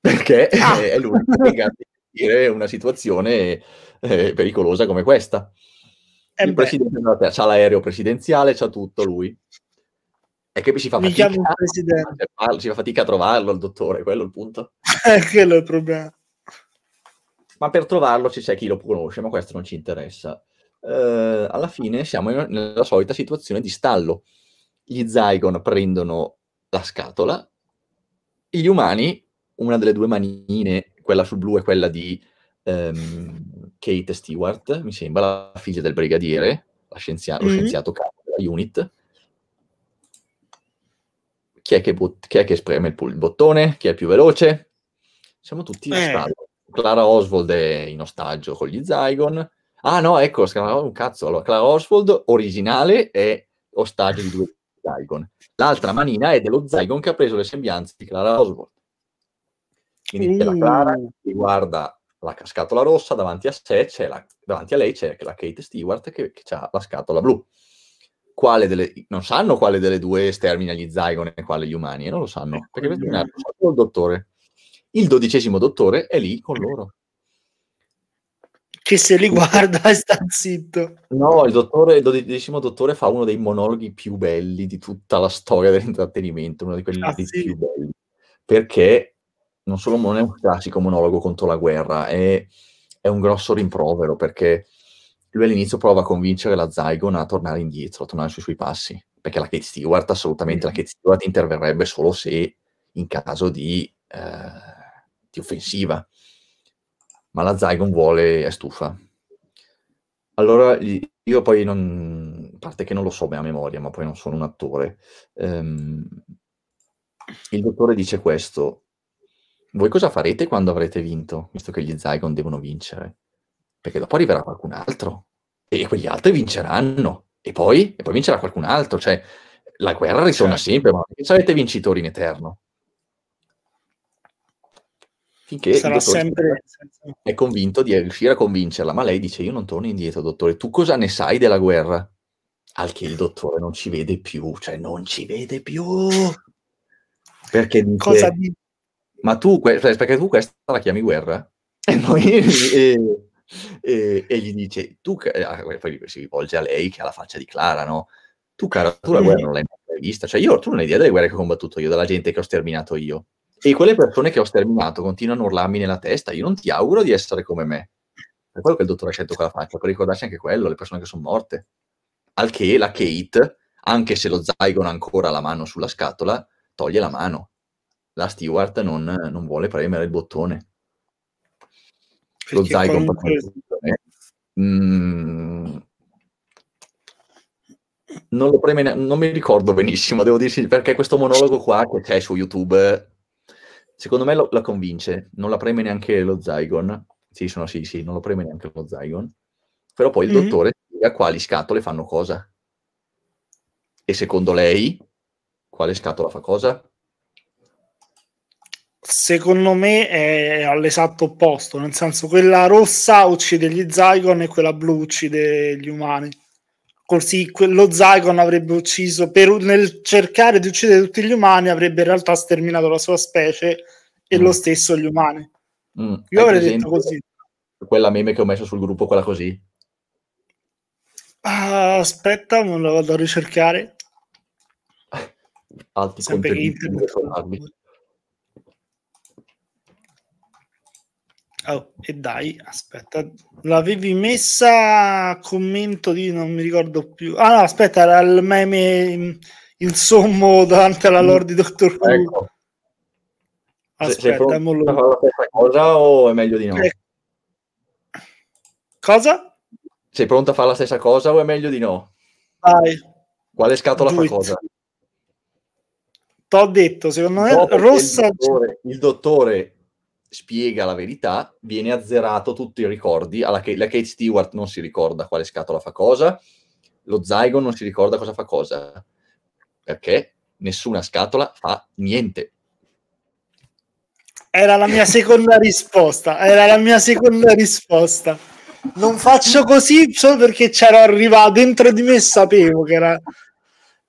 perché ah. è l'unico in grado gestire una situazione eh, pericolosa come questa. Eh il beh. presidente della terra, c'ha l'aereo presidenziale, c'ha tutto lui. E che si fa, fatica, si fa fatica a trovarlo il dottore, quello è il punto. Eh, quello è il problema. Ma per trovarlo c'è chi lo conosce, ma questo non ci interessa. Uh, alla fine siamo in, nella solita situazione di stallo. Gli Zygon prendono la scatola, gli umani una delle due manine, quella sul blu è quella di um, Kate Stewart, mi sembra, la figlia del brigadiere, scienzia- mm-hmm. lo mm. scienziato capo della unit. Chi è, che but- chi è che spreme il, pul- il, bottone? Chi è più veloce? Siamo tutti eh. in stato. Clara Oswald è in ostaggio con gli Zygon. Ah no, ecco, un cazzo. Allora, Clara Oswald originale è ostaggio di due Zygon. L'altra manina è dello Zygon che ha preso le sembianze di Clara Oswald. Quindi mm. la Clara che guarda la scatola rossa davanti a sé, la, davanti a lei c'è la Kate Stewart che, che ha la scatola blu. Quale Delle, non sanno quale delle due stermina gli Zygon e quale gli umani, eh, non lo sanno, ecco, perché questo è il dottore. Il dodicesimo dottore è lì con loro. Che se li guarda e sta zitto. No, il, dottore, il dodicesimo dottore fa uno dei monologhi più belli di tutta la storia dell'intrattenimento, uno di quelli ah, sì. più belli, perché non, solo, non è un classico monologo contro la guerra, è, è un grosso rimprovero perché lui all'inizio prova a convincere la Zygon a tornare indietro, a tornare sui suoi passi, perché la Kate Stewart assolutamente, la Kate Stewart interverrebbe solo se in caso di, eh, di offensiva, ma la Zygon vuole, è stufa. Allora io poi non, a parte che non lo so bene a memoria, ma poi non sono un attore, ehm, il dottore dice questo, voi cosa farete quando avrete vinto, visto che gli Zygon devono vincere? Perché dopo arriverà qualcun altro e quegli altri vinceranno e poi, e poi vincerà qualcun altro. Cioè, la guerra ritorna certo. sempre, ma sarete vincitori in eterno. Finché Sarà sempre... è convinto di riuscire a convincerla, ma lei dice io non torno indietro, dottore, tu cosa ne sai della guerra? Al che il dottore non ci vede più, cioè non ci vede più. Perché dice, cosa dice? ma tu, que- cioè, perché tu questa la chiami guerra? E poi... e, e, e, gli dice, tu, ah, eh, poi si rivolge a lei che ha la faccia di Clara, no? Tu, cara, tu la guerra non l'hai mai vista, cioè io, tu non hai idea delle guerre che ho combattuto io, della gente che ho sterminato io. E quelle persone che ho sterminato continuano a urlarmi nella testa, io non ti auguro di essere come me. Per quello che il dottore ha scelto con la faccia, per ricordarsi anche quello, le persone che sono morte. Al che la Kate, anche se lo Zygon ha ancora la mano sulla scatola, toglie la mano la Stewart non, non vuole premere il bottone. Lo zaino comunque... Mm, non lo preme, ne- non mi ricordo benissimo, devo dirsi, perché questo monologo qua che c'è su YouTube, secondo me lo, la convince, non la preme neanche lo Zygon, sì, sono, sì, sì, non lo preme neanche lo Zygon, però poi il mm-hmm. dottore spiega quali scatole fanno cosa. E secondo lei, quale scatola fa cosa? secondo me è all'esatto opposto, nel senso quella rossa uccide gli Zygon e quella blu uccide gli umani. Così lo Zygon avrebbe ucciso, per, nel cercare di uccidere tutti gli umani, avrebbe in realtà sterminato la sua specie e mm. lo stesso gli umani. Mm. Io avrei detto così. Quella meme che ho messo sul gruppo, quella così. Ah, aspetta, non la vado a ricercare. Altri Sempre contenuti oh, e dai, aspetta, l'avevi messa commento di non mi ricordo più. Ah, no, aspetta, era il meme il sommo davanti alla Lord di Dottor Who. Ecco. Aspetta, se, se cosa o è meglio di no? Eh. Cosa? Sei pronta a fare la stessa cosa o è meglio di no? Vai. Quale scatola Do fa it. cosa? T'ho detto, secondo me Dopo rossa... Il dottore, il dottore spiega la verità, viene azzerato tutti i ricordi. Alla Kate, la Kate Stewart non si ricorda quale scatola fa cosa, lo Zygon non si ricorda cosa fa cosa, perché nessuna scatola fa niente. Era la mia seconda risposta, era la mia seconda risposta. Non faccio così solo perché c'ero arrivato dentro di me, sapevo che era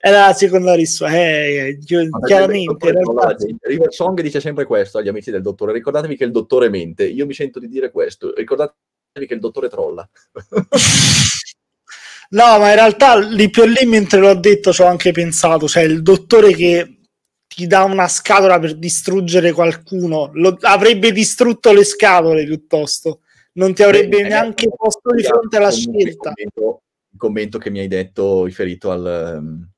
era la seconda risposta. Eh, chiaramente. River Song dice sempre questo agli amici del dottore: ricordatevi che il dottore mente. Io mi sento di dire questo. Ricordatevi che il dottore trolla. no, ma in realtà lì più lì, mentre l'ho detto, ci ho anche pensato. Cioè, il dottore che ti dà una scatola per distruggere qualcuno, Lo, avrebbe distrutto le scatole piuttosto. Non ti avrebbe Beh, neanche posto di fronte alla scelta. Il commento che mi hai detto riferito al, ehm,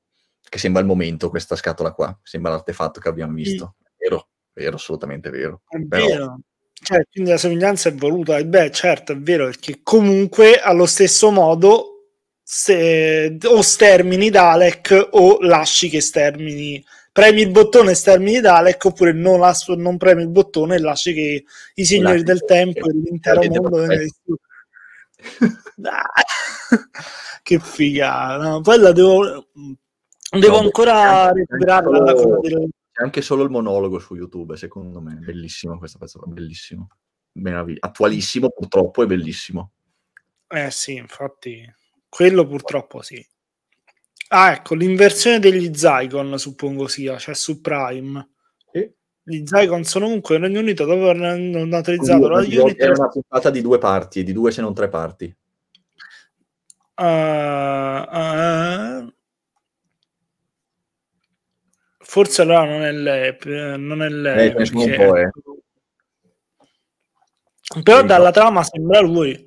che sembra il momento questa scatola qua, sembra l'artefatto che abbiamo visto. Sì. Vero, vero, assolutamente vero. È Però... vero. Cioè, quindi la somiglianza è voluta. E beh, certo, è vero, perché comunque allo stesso modo se, o stermini Dalek o lasci che stermini premi il bottone e stermini Dalek oppure non, las- non premi il bottone e lasci che i signori del tempo e l'intero mondo che figata no? poi la devo Devo no, ancora anche, recuperarla anche solo, del... anche solo il monologo su YouTube, secondo me, bellissimo questa pezzo, bellissimo. Meraviglia. Attualissimo purtroppo è bellissimo. Eh sì, infatti, quello purtroppo sì. Ah, ecco, l'inversione degli Zygon suppongo sia, cioè su Prime. Sì. Gli Zygon sono comunque in Regno Unito dove hanno naturalizzato la Unity. Era una puntata di due parti, di due se non tre parti. Uh, uh Forse allora non è l'Ep, eh, non è l'Ep eh, perché... Però dalla trama sembra lui.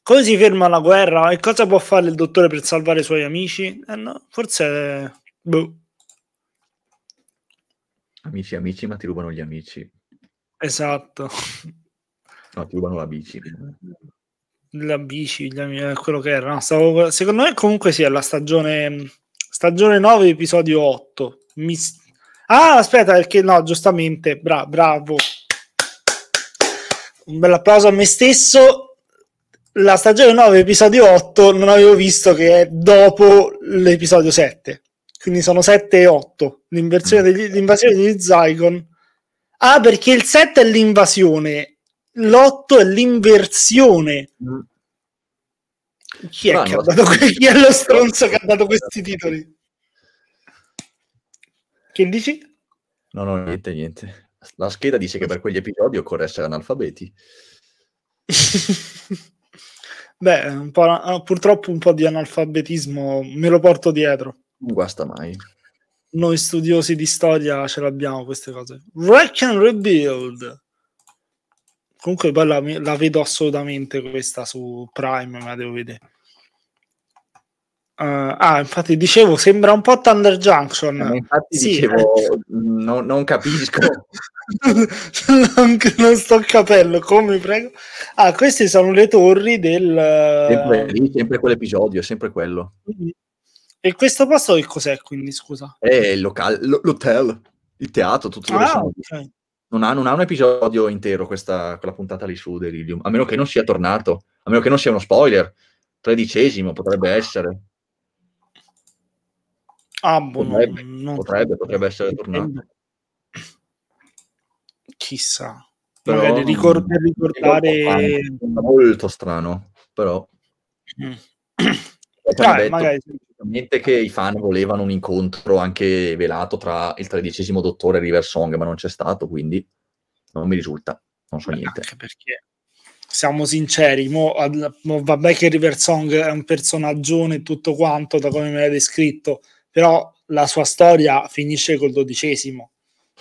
Come si ferma la guerra e cosa può fare il dottore per salvare i suoi amici? Eh no, forse... Boh. Amici, amici, ma ti rubano gli amici. Esatto. No, ti rubano la bici. La bici, gli amici, eh, quello che era. No, stavo... Secondo me comunque sì, la stagione... Stagione 9, episodio 8. Mi Ah, aspetta, perché no, giustamente, bra- bravo. Un bel applauso a me stesso. La stagione 9, episodio 8, non avevo visto che è dopo l'episodio 7. Quindi sono 7 e 8. Mm. Degli, l'invasione degli Zygon. Ah, perché il 7 è l'invasione, l'8 è l'inversione. Mm. Chi è, no, no. Que- chi è lo stronzo che ha dato questi titoli? Che dici? No, no, niente, niente. La scheda dice che per quegli episodi occorre essere analfabeti. Beh, un po', ah, purtroppo un po' di analfabetismo me lo porto dietro. Non guasta mai. Noi studiosi di storia ce l'abbiamo queste cose. Wreck and Rebuild. Comunque poi la vedo assolutamente questa su Prime, ma devo vedere. Uh, ah, infatti dicevo, sembra un po' Thunder Junction. Eh, infatti sì, dicevo, eh. non capisco. non, non, sto capendo, come prego. Ah, queste sono le torri del... Eh, sempre, lì, sempre quell'episodio, sempre quello. E questo posto che cos'è quindi, scusa? È il locale, l'hotel, il teatro, tutto ah, okay. non, ha, non ha un episodio intero questa, quella puntata lì su Delirium, a meno che non sia tornato, a meno che non sia uno spoiler. Tredicesimo potrebbe essere Ah, boh, potrebbe, non... potrebbe, potrebbe essere tornato. Chissà. Però, Magari ricord- ricordare... Molto strano, però... Mm. Niente che i fan volevano un incontro anche velato tra il tredicesimo dottore e River Song, ma non c'è stato, quindi non mi risulta, non so Beh, niente. Anche perché, siamo sinceri, mo, ad, mo, vabbè che River Song è un personaggio e tutto quanto, da come me l'hai descritto, però la sua storia finisce col dodicesimo.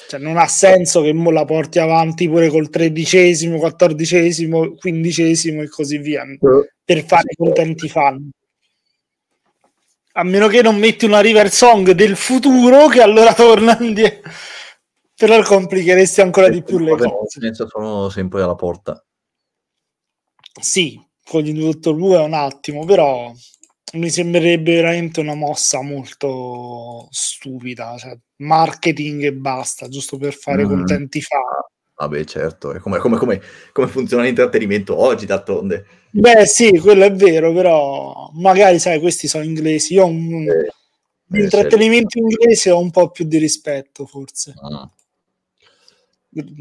Cioè, non ha senso che mo la porti avanti pure col tredicesimo, quattordicesimo, quindicesimo e così via per fare contenti fan. A meno che non metti una river song del futuro, che allora torna indietro, però complicheresti ancora di più le cose. Senza sono sempre alla porta. Sì, con il dottor Wu è un attimo, però mi sembrerebbe veramente una mossa molto stupida, cioè marketing e basta, giusto per fare mm. contenti fa. Vabbè, certo, è come, come, come, come funziona l'intrattenimento oggi, d'altronde. Beh, sì, quello è vero, però magari, sai, questi sono inglesi. Io un, eh, l'intrattenimento certo. inglese ho un po' più di rispetto, forse. Ah.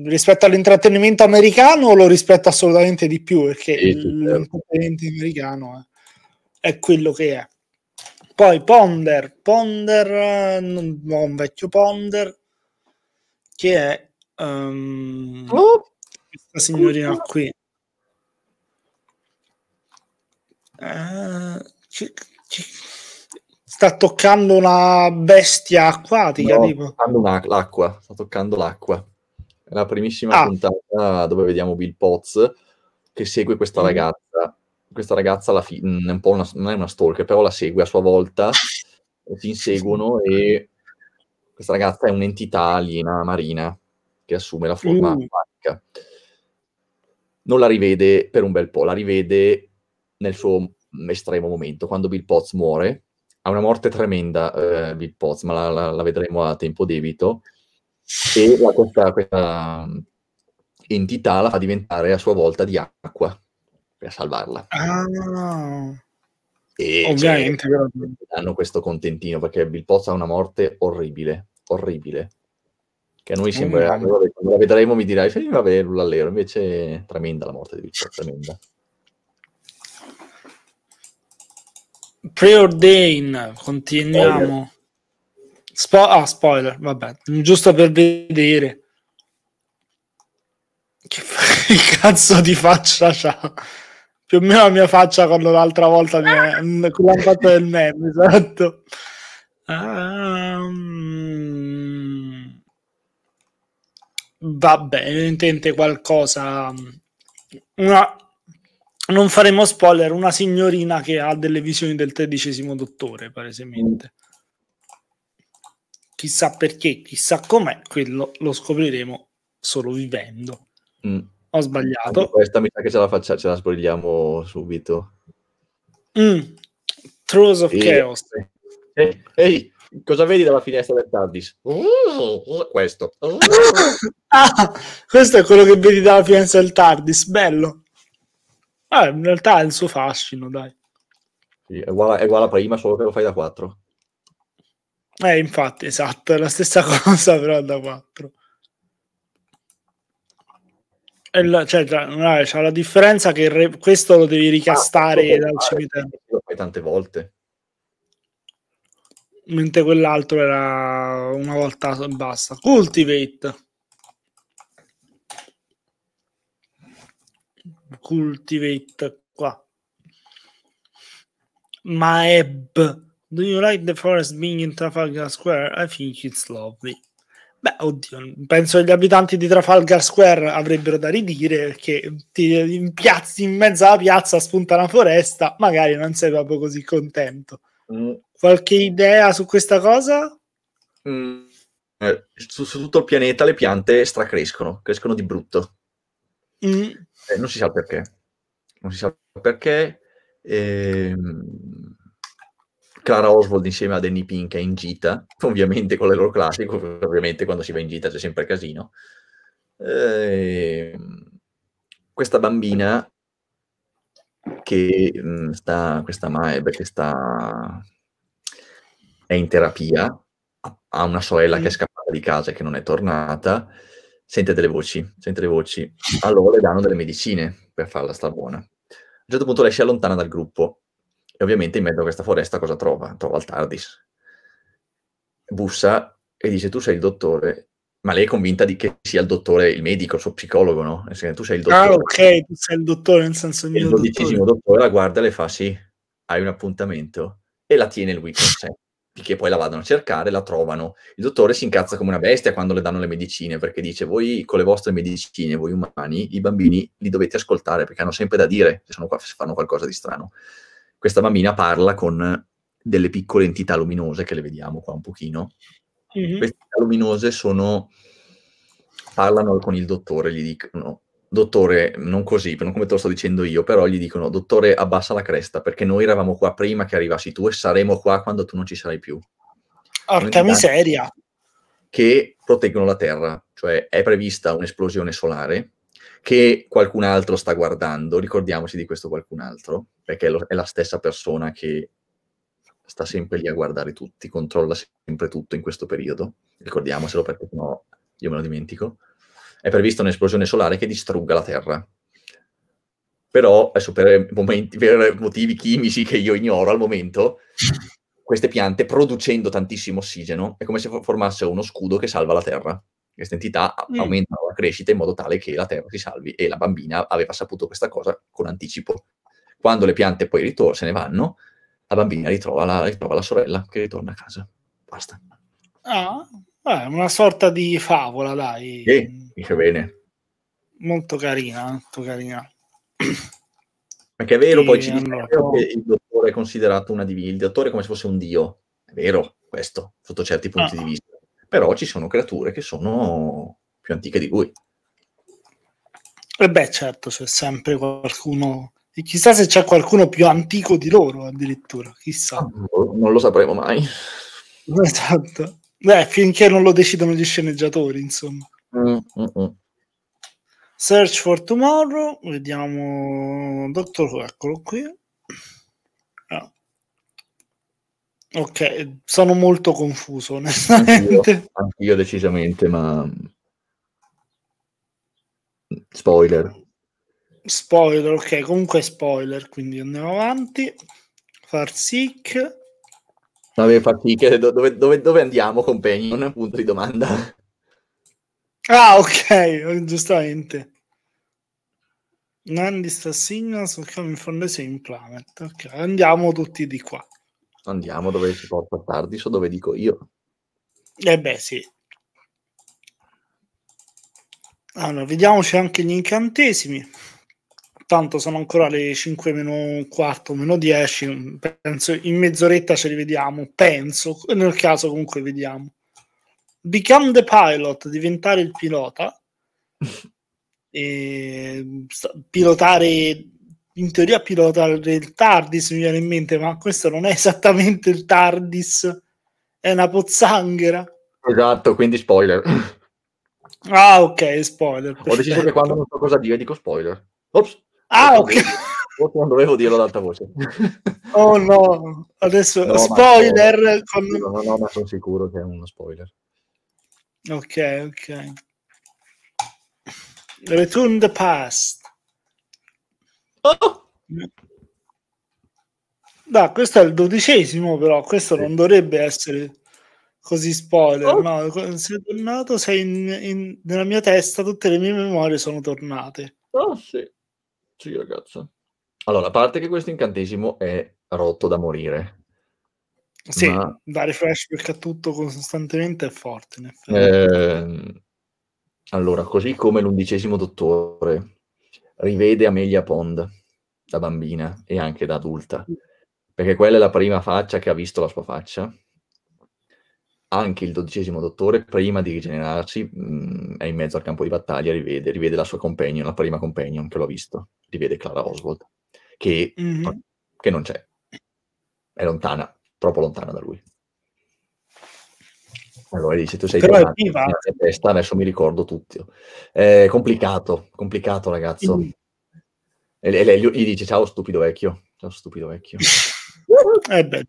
Rispetto all'intrattenimento americano lo rispetto assolutamente di più, perché sì, certo. l'intrattenimento certo. americano è è quello che è. Poi Ponder, Ponder, ho un vecchio Ponder che è um, oh. questa signorina qui. Uh, eh, c- c- sta toccando una bestia acquatica. No, tipo. Toccando una, l'acqua, sta toccando l'acqua. È la primissima ah. puntata dove vediamo Bill Potts che segue questa mm. ragazza questa ragazza la fi- mm, un po una, non è una stalker, però la segue a sua volta, si inseguono e questa ragazza è un'entità aliena marina che assume la forma mm. Non la rivede per un bel po', la rivede nel suo mm, estremo momento, quando Bill Potts muore. Ha una morte tremenda eh, Bill Potts, ma la, la, la, vedremo a tempo debito. E la, questa, questa mm, entità la fa diventare a sua volta di acqua per salvarla. Ah, e ovviamente. Cioè, danno questo contentino perché Bill Potts ha una morte orribile, orribile. Che a noi sembra, mm. quando la vedremo mi dirai, va bene, l'allero, invece tremenda la morte di Bill Potts, tremenda. Preordain, continuiamo. Spo- ah, spoiler, vabbè, giusto per vedere. Che, che cazzo di faccia c'ha? più o meno la mia faccia quando l'altra volta mi ha quando ah! hanno fatto del meme, esatto. Um, ehm, vabbè, intente qualcosa. Una, non faremo spoiler, una signorina che ha delle visioni del tredicesimo dottore, palesemente. Chissà perché, chissà com'è, quello lo scopriremo solo vivendo. Mm. Ho sbagliato. Anche questa mi sa che ce la, faccia, ce la sbrogliamo subito. Mm. Throws of e... Chaos. Ehi, ehi, cosa vedi dalla finestra del TARDIS? Uh, questo. Uh. ah, questo è quello che vedi dalla finestra del TARDIS, bello. Ah, in realtà ha il suo fascino, dai. Sì, è, uguale, è uguale a prima, solo che lo fai da 4. Eh, infatti, esatto, è la stessa cosa, però da 4. Il, cioè, tra, cioè, la differenza che re, questo lo devi ricastare ah, dal cimitero. Lo fai tante volte. Mentre quell'altro era una volta e basta. Cultivate. Cultivate qua. Maeb. Do you like the forest being in Trafalgar Square? I think it's lovely. Beh, oddio, penso che gli abitanti di Trafalgar Square avrebbero da ridire che ti, in, piazza, in mezzo alla piazza spunta una foresta, magari non sei proprio così contento. Mm. Qualche idea su questa cosa? Mm. Eh, su, su, tutto il pianeta le piante stracrescono, crescono di brutto. Mm. Eh, non si sa perché. Non si sa perché. Ehm Clara Oswald insieme a Danny Pink è in gita, ovviamente con le loro Classico, ovviamente quando si va in gita c'è sempre casino. E... Ehm, questa bambina che mm, sta, questa Maeb eh, che sta, è in terapia, ha una sorella che è scappata di casa e che non è tornata, sente delle voci, sente le voci. Allora le danno delle medicine per farla star buona. A un certo punto lei si allontana dal gruppo e ovviamente in mezzo a questa foresta cosa trova? Trova il TARDIS. Bussa e dice tu sei il dottore, ma lei è convinta di che sia il dottore, il medico, il suo psicologo, no? Tu sei il ah, dottore. Ah ok, tu sei il dottore, nel senso mio Il dodicesimo dottore la guarda e le fa sì, hai un appuntamento e la tiene il weekend sempre. Che poi la vadano a cercare, la trovano. Il dottore si incazza come una bestia quando le danno le medicine, perché dice: Voi con le vostre medicine, voi umani, i bambini li dovete ascoltare perché hanno sempre da dire se, qua, se fanno qualcosa di strano questa bambina parla con delle piccole entità luminose che le vediamo qua un pochino. Mm-hmm. Queste entità luminose sono, parlano con il dottore, gli dicono, dottore, non così, non come te lo sto dicendo io, però gli dicono, dottore, abbassa la cresta, perché noi eravamo qua prima che arrivassi tu e saremo qua quando tu non ci sarai più. Porca miseria! Che proteggono la Terra, cioè è prevista un'esplosione solare che qualcun altro sta guardando. Ricordiamoci di questo qualcun altro, perché è la stessa persona che sta sempre lì a guardare tutti, controlla sempre tutto in questo periodo. Ricordiamocelo perché sennò io me lo dimentico. È prevista un'esplosione solare che distrugga la Terra. Però, adesso per, momenti, per motivi chimici che io ignoro al momento, queste piante, producendo tantissimo ossigeno, è come se formasse uno scudo che salva la Terra. Questa entità mm. aumenta la crescita in modo tale che la terra si salvi e la bambina aveva saputo questa cosa con anticipo. Quando le piante poi ritor- se ne vanno, la bambina ritrova la, ritrova la sorella che ritorna a casa. Basta. Ah, è una sorta di favola, dai. Sì, dice bene. Molto carina, molto carina. Perché è vero, e poi ci dice allora... che oh. il dottore è considerato una divinità, il dottore è come se fosse un dio. È vero questo, sotto certi punti ah. di vista però ci sono creature che sono più antiche di lui. E eh beh, certo, c'è sempre qualcuno. E chissà se c'è qualcuno più antico di loro, addirittura. Chissà. Ah, boh, non lo sapremo mai. Esatto. Beh, finché non lo decidono gli sceneggiatori, insomma. Mm, mm, mm, Search for Tomorrow, vediamo Doctor eccolo qui. Ok, sono molto confuso, onestamente. Anch'io, anch'io decisamente, ma... Spoiler. Spoiler, ok, comunque spoiler, quindi andiamo avanti. Farsic. Vabbè, fatiche, dove, dove, dove andiamo, un Punto di domanda. Ah, ok, giustamente. Nandi sta signals, coming from the same planet. Ok, andiamo tutti di qua. Andiamo dove si porta Tardis o dove dico io. Eh beh, sì. Allora, vediamoci anche gli incantesimi. Tanto sono ancora le 5 meno quarto, meno 10. Penso in mezz'oretta ce li vediamo. Penso, nel caso comunque vediamo. Become the pilot, diventare il pilota. e pilotare in teoria pilota il TARDIS, mi viene in mente, ma questo non è esattamente il TARDIS, è una pozzanghera. Esatto, quindi spoiler. Ah, ok, spoiler. Perfetto. Ho deciso che quando non so cosa dire dico spoiler. Ops. Ah, ok. Forse non dovevo dirlo ad alta voce. Oh no, adesso no, spoiler. Ma... Con... No, no, ma sono sicuro che è uno spoiler. Ok, ok. Return the past. Da, questo è il dodicesimo, però questo non dovrebbe essere così spoiler. Oh. No, sei tornato, sei in, in, nella mia testa, tutte le mie memorie sono tornate. Oh sì, sì ragazzo. Allora, a parte che questo incantesimo è rotto da morire. Sì, ma... dare flashback a tutto costantemente è forte. Eh, allora, così come l'undicesimo dottore rivede Amelia Pond da bambina e anche da adulta, perché quella è la prima faccia che ha visto la sua faccia. Anche il dodicesimo dottore, prima di rigenerarsi, mh, mm, è in mezzo al campo di battaglia, rivede, rivede la sua companion, la prima companion che l'ho visto, rivede Clara Oswald, che, mm-hmm. che non c'è, è lontana, troppo lontana da lui. Allora dice, tu sei Però è viva. testa, adesso mi ricordo tutti. È complicato, complicato ragazzo. Mm. E, lei gli dice, ciao stupido vecchio, ciao stupido vecchio. eh beh.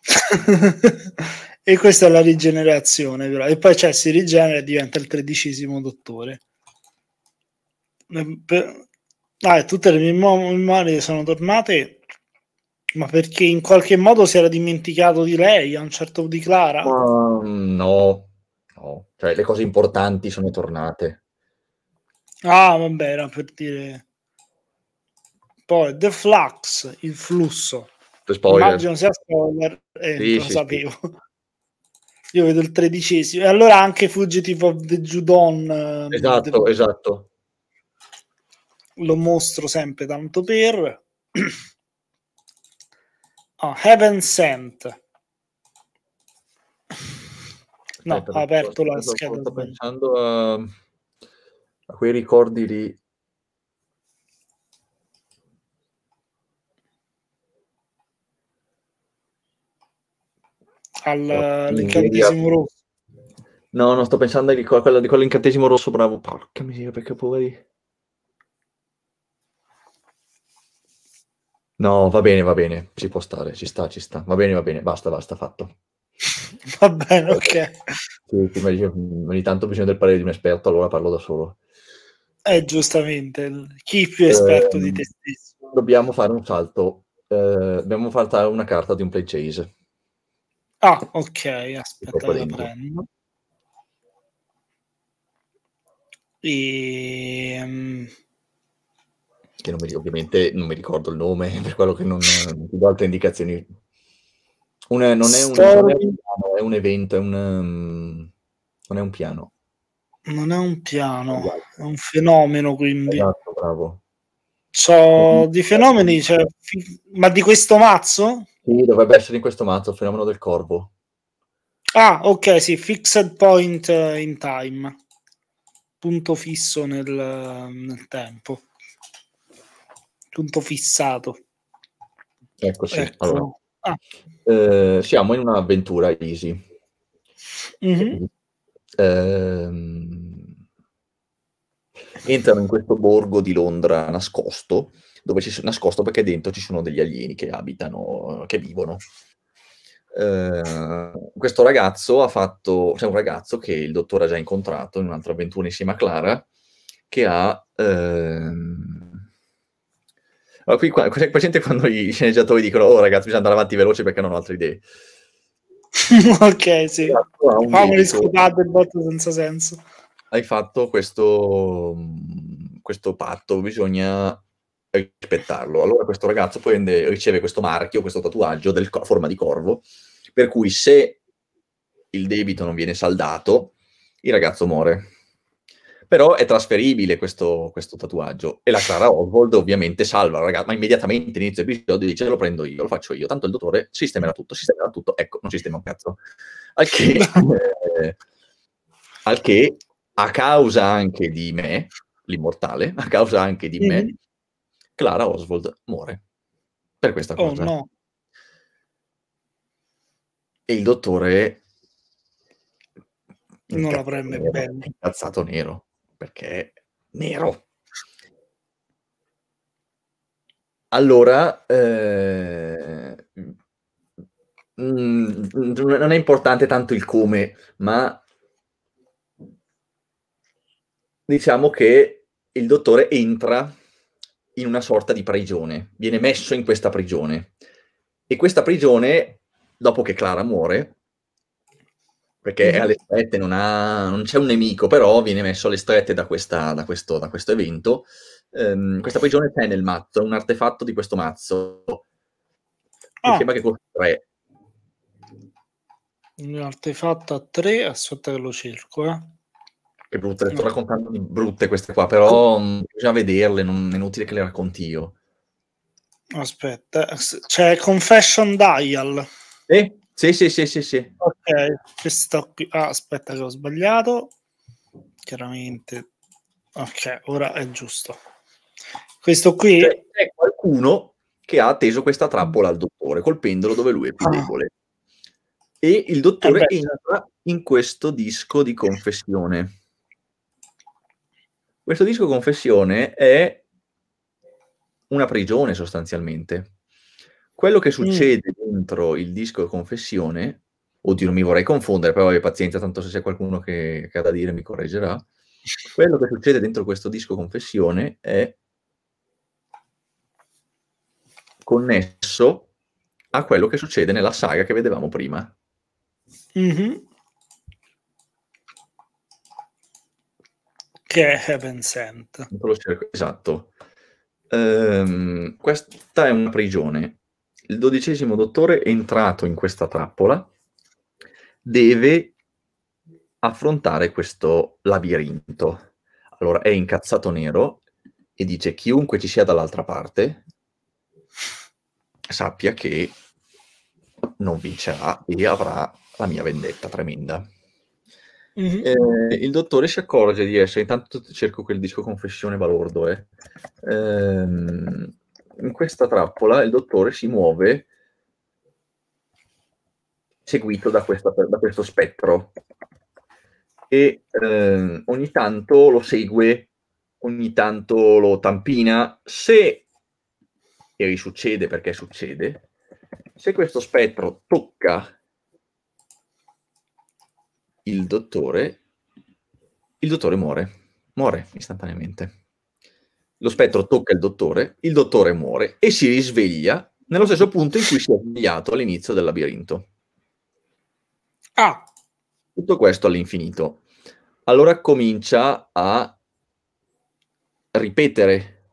e questa è la rigenerazione, però. E poi cioè, si rigenera e diventa il tredicesimo dottore. Ehm, ah, tutte le mie memorie sono tornate ma perché in qualche modo si era dimenticato di lei a un certo punto di Clara? Uh, no, no. Cioè, le cose importanti sono tornate. Ah, vabbè, era per dire. Poi The Flux, il flusso. Spoiler. Immagino sia spoiler, eh, sì, lo sì, sapevo. Sì. Io vedo il tredicesimo. E allora anche Fugitive of the Judon. Eh, esatto, the... esatto. Lo mostro sempre tanto per. Oh, Heaven Sent. No, Aspetta, ho aperto la scheda. Sto pensando a, a quei ricordi lì all'incantesimo rosso. No, non sto pensando a quello, di quell'incantesimo rosso, bravo. Porca miseria, perché poveri. No, va bene, va bene, ci può stare, ci sta, ci sta. Va bene, va bene, basta, basta, fatto. va bene, ok. Sì, sì, dice, ogni tanto bisogna del parere di un esperto, allora parlo da solo. Eh, giustamente, chi più esperto eh, di ehm, te stesso? Dobbiamo fare un salto, eh, dobbiamo saltare una carta di un play chase. Ah, ok, aspetta, la prendo. E... Ehm, che non mi, ovviamente non mi ricordo il nome, per quello che non, non ti do altre indicazioni. Un, non, è un, non, è un, piano, è un evento, è un, um, non è un piano. Non è un piano, esatto. è un fenomeno quindi. Esatto, bravo. So, di fenomeni, cioè, ma di questo mazzo? Sì, dovrebbe essere in questo mazzo, il fenomeno del corvo. Ah, ok, sì, fixed point eh, in time, punto fisso nel, nel tempo punto fissato. Eccoci. Ecco. Allora. Ah. Eh, siamo in un'avventura easy. Mm-hmm. Eh, entrano in questo borgo di Londra nascosto, dove ci sono nascosto perché dentro ci sono degli alieni che abitano, che vivono. Eh, questo ragazzo ha fatto, c'è cioè un ragazzo che il dottore ha già incontrato in un'altra avventura insieme a Clara, che ha ehm, allora, qui qua, c'è presente quando i sceneggiatori dicono: Oh, ragazzi, bisogna andare avanti veloce perché non ho altre idee. ok, sì. Famoli scusate e botte senza senso. Hai fatto questo, mm, questo patto, bisogna rispettarlo. Allora questo ragazzo prende, riceve questo marchio, questo tatuaggio del forma di corvo, per cui se il debito non viene saldato, il ragazzo muore però è trasferibile questo, questo tatuaggio. E la Clara Oswald ovviamente salva la ragazza, ma immediatamente inizio episodio dice lo prendo io, lo faccio io, tanto il dottore sistemerà tutto, sistemerà tutto, ecco, non sistema un cazzo. Al che, eh, al che a causa anche di me, l'immortale, a causa anche di mm-hmm. me, Clara Oswald muore per questa oh, cosa. Oh, no. E il dottore non l'avrebbe ben incazzato nero perché è nero. Allora, eh, mm, non è importante tanto il come, ma diciamo che il dottore entra in una sorta di prigione, viene messo in questa prigione. E questa prigione, dopo che Clara muore, perché è mm-hmm. alle strette, non, ha, non, c'è un nemico, però viene messo alle strette da, questa, da, questo, da questo, evento. Um, questa prigione c'è nel mazzo, è un artefatto di questo mazzo. Ah. Mi sembra che costa 3. Un artefatto a 3, aspetta che lo cerco, eh. Che brutte, le sto mm. raccontando di brutte queste qua, però mh, mm, bisogna vederle, non è inutile che le racconti io. Aspetta, c'è Confession Dial. Eh? Sì, sì, sì, sì, sì. Ok, questo qui. Ah, aspetta che ho sbagliato. Chiaramente. Ok, ora è giusto. Questo qui... Cioè, c'è, qualcuno che ha teso questa trappola al dottore, colpendolo dove lui è più ah. debole. E il dottore eh entra certo. in questo disco di confessione. Questo disco confessione è una prigione sostanzialmente quello che succede mm. dentro il disco confessione, oddio non mi vorrei confondere, però vabbè, pazienza, tanto se c'è qualcuno che, che ha da dire mi correggerà, quello che succede dentro questo disco confessione è connesso a quello che succede nella saga che vedevamo prima. Mm-hmm. Che è Heaven Sent. Esatto. Um, questa è una prigione il dodicesimo dottore entrato in questa trappola deve affrontare questo labirinto. Allora è incazzato nero e dice chiunque ci sia dall'altra parte sappia che non vincerà e avrà la mia vendetta tremenda. Mm-hmm. Eh, il dottore si accorge di essere, intanto cerco quel disco confessione balordo, eh. ehm, in questa trappola il dottore si muove seguito da, questa, da questo spettro e eh, ogni tanto lo segue, ogni tanto lo tampina. Se, e risuccede perché succede, se questo spettro tocca il dottore, il dottore muore, muore istantaneamente lo spettro tocca il dottore, il dottore muore e si risveglia nello stesso punto in cui si è svegliato all'inizio del labirinto. Ah. Tutto questo all'infinito. Allora comincia a ripetere,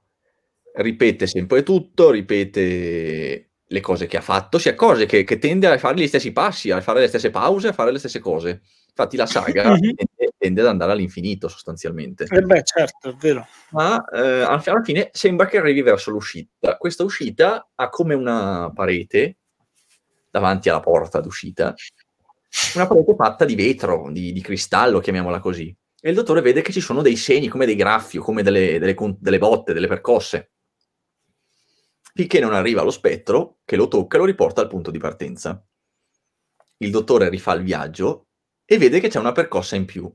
ripete sempre tutto, ripete le cose che ha fatto, si accorge che, che tende a fare gli stessi passi, a fare le stesse pause, a fare le stesse cose. Infatti la saga mhm tende ad andare all'infinito sostanzialmente. Eh beh, certo, è vero. Ma eh, alla fine sembra che arrivi verso l'uscita. Questa uscita ha come una parete davanti alla porta d'uscita, una parete fatta di vetro, di, di cristallo, chiamiamola così. E il dottore vede che ci sono dei segni, come dei graffi, o come delle, delle, delle botte, delle percosse. Finché non arriva lo spettro, che lo tocca e lo riporta al punto di partenza. Il dottore rifà il viaggio e vede che c'è una percossa in più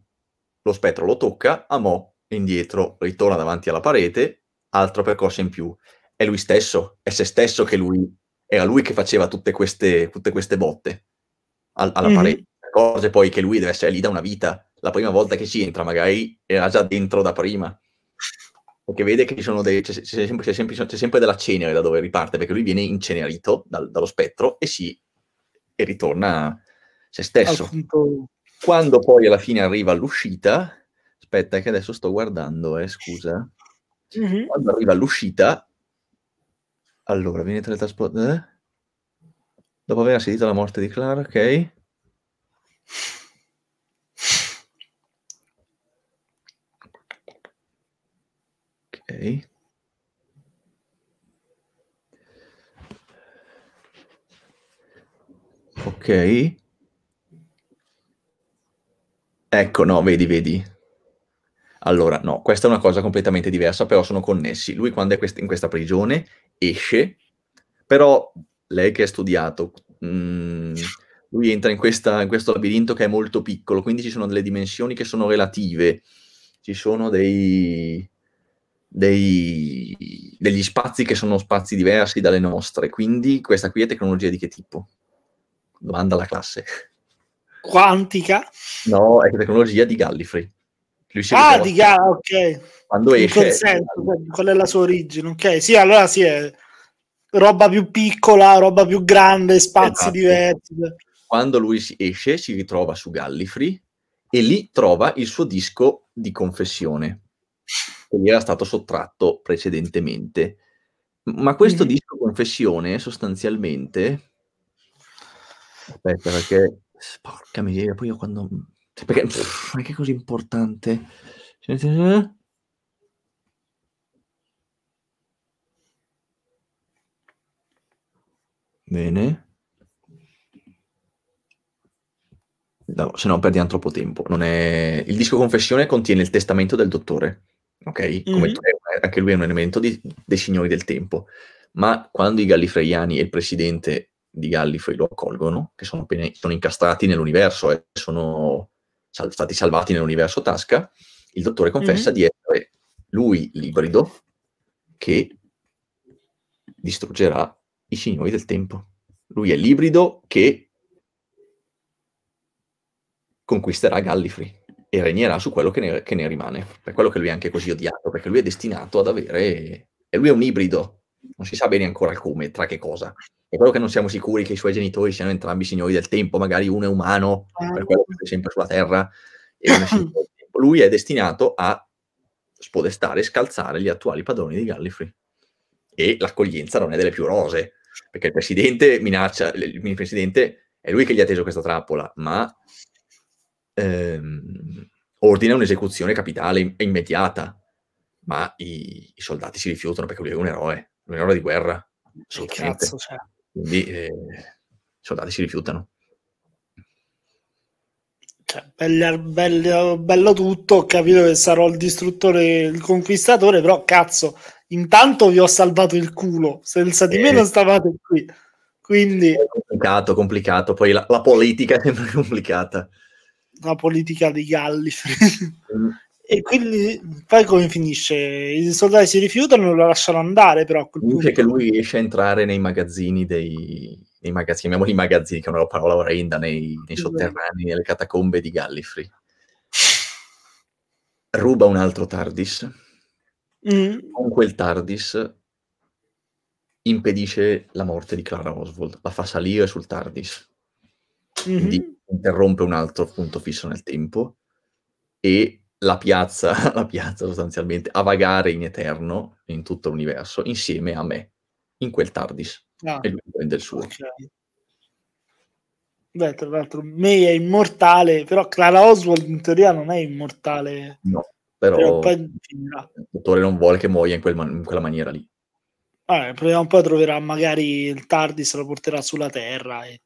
lo spettro lo tocca, Amò indietro, ritorna davanti alla parete, altro percorso in più. È lui stesso, è se stesso che lui, era lui che faceva tutte queste, tutte queste botte al, alla mm-hmm. parete. Cose poi che lui deve essere lì da una vita. La prima volta che ci entra, magari era già dentro da prima. Perché vede che dei, c'è, c'è, sempre, c'è, sempre, c'è, sempre, della cenere da dove riparte, perché lui viene incenerito dal, dallo spettro e si e ritorna se stesso. Al punto, quando poi alla fine arriva l'uscita, aspetta che adesso sto guardando, eh, scusa. Mm-hmm. Quando arriva l'uscita, allora viene teletrasportato. Eh? Dopo aver assistito alla morte di Clara, ok. Ok. Ok. Ecco, no, vedi, vedi. Allora, no, questa è una cosa completamente diversa, però sono connessi. Lui quando è quest in questa prigione esce, però lei che ha studiato, mh, mm, lui entra in, questa, in, questo labirinto che è molto piccolo, quindi ci sono delle dimensioni che sono relative, ci sono dei, dei, degli spazi che sono spazi diversi dalle nostre, quindi questa qui è tecnologia di che tipo? Domanda alla classe quantica? No, è tecnologia di Gallifrey. Lui ah, di Gallifrey, ok. Quando esce... Consenso, qual è la sua origine? Ok, sì, allora sì, è roba più piccola, roba più grande, spazi esatto. diversi. Quando lui esce, si ritrova su Gallifrey e lì trova il suo disco di confessione che gli era stato sottratto precedentemente. Ma questo mm. disco confessione sostanzialmente... Aspetta, perché Porca miseria, poi io quando... Cioè, perché, pff, ma che cosa importante? Cioè, eh? Bene. No, se no perdiamo troppo tempo. È... Il disco confessione contiene il testamento del dottore, ok? Come mm-hmm. anche lui è un elemento di... dei signori del tempo. Ma quando i gallifreiani e il presidente di Gallifrey lo accolgono, che sono, sono incastrati nell'universo e eh, sono sal stati salvati nell'universo Tasca, il dottore confessa mm -hmm. di essere lui l'ibrido che distruggerà i signori del tempo. Lui è l'ibrido che conquisterà Gallifrey e regnerà su quello che ne, che ne, rimane. Per quello che lui è anche così odiato, perché lui è destinato ad avere... E lui è un ibrido, non si sa bene ancora come, tra che cosa è quello che non siamo sicuri che i suoi genitori siano entrambi signori del tempo, magari uno è umano, eh. per quello che è sempre sulla terra, e uno è signore del tempo. Lui è destinato a spodestare e scalzare gli attuali padroni di Gallifrey. E l'accoglienza non è delle più rose, perché il presidente minaccia, il presidente è lui che gli ha teso questa trappola, ma ehm, ordina un'esecuzione capitale immediata, ma i, i, soldati si rifiutano perché lui è un eroe, un eroe di guerra. Assolutamente. Cazzo, cioè. Quindi eh, i soldati si rifiutano. Cioè, bello, bello, bello, tutto, ho capito che sarò il distruttore, il conquistatore, però cazzo, intanto vi ho salvato il culo, senza di eh. me non stavate qui. Quindi... complicato, complicato, poi la, la politica è sempre complicata. La politica dei galli. Mm. E quindi poi come finisce? I soldati si rifiutano, lo lasciano andare però a quel punto. che lui riesce a entrare nei magazzini dei... nei magazzini, chiamiamoli magazzini, che è una parola orrenda, nei, nei sotterranei, nelle catacombe di Gallifrey. Ruba un altro TARDIS. Mm. Con quel TARDIS impedisce la morte di Clara Oswald, la fa salire sul TARDIS. Mm-hmm. Quindi mhm. interrompe un altro punto fisso nel tempo e la piazza, la piazza sostanzialmente, a vagare in eterno, in tutto l'universo, insieme a me, in quel TARDIS. Ah, e lui prende il suo. Okay. Beh, tra l'altro, May è immortale, però Clara Oswald in teoria non è immortale. No, però, però poi... il dottore non vuole che muoia in, quel man- in quella maniera lì. Vabbè, ah, eh, prima o poi troverà magari il TARDIS, lo porterà sulla Terra e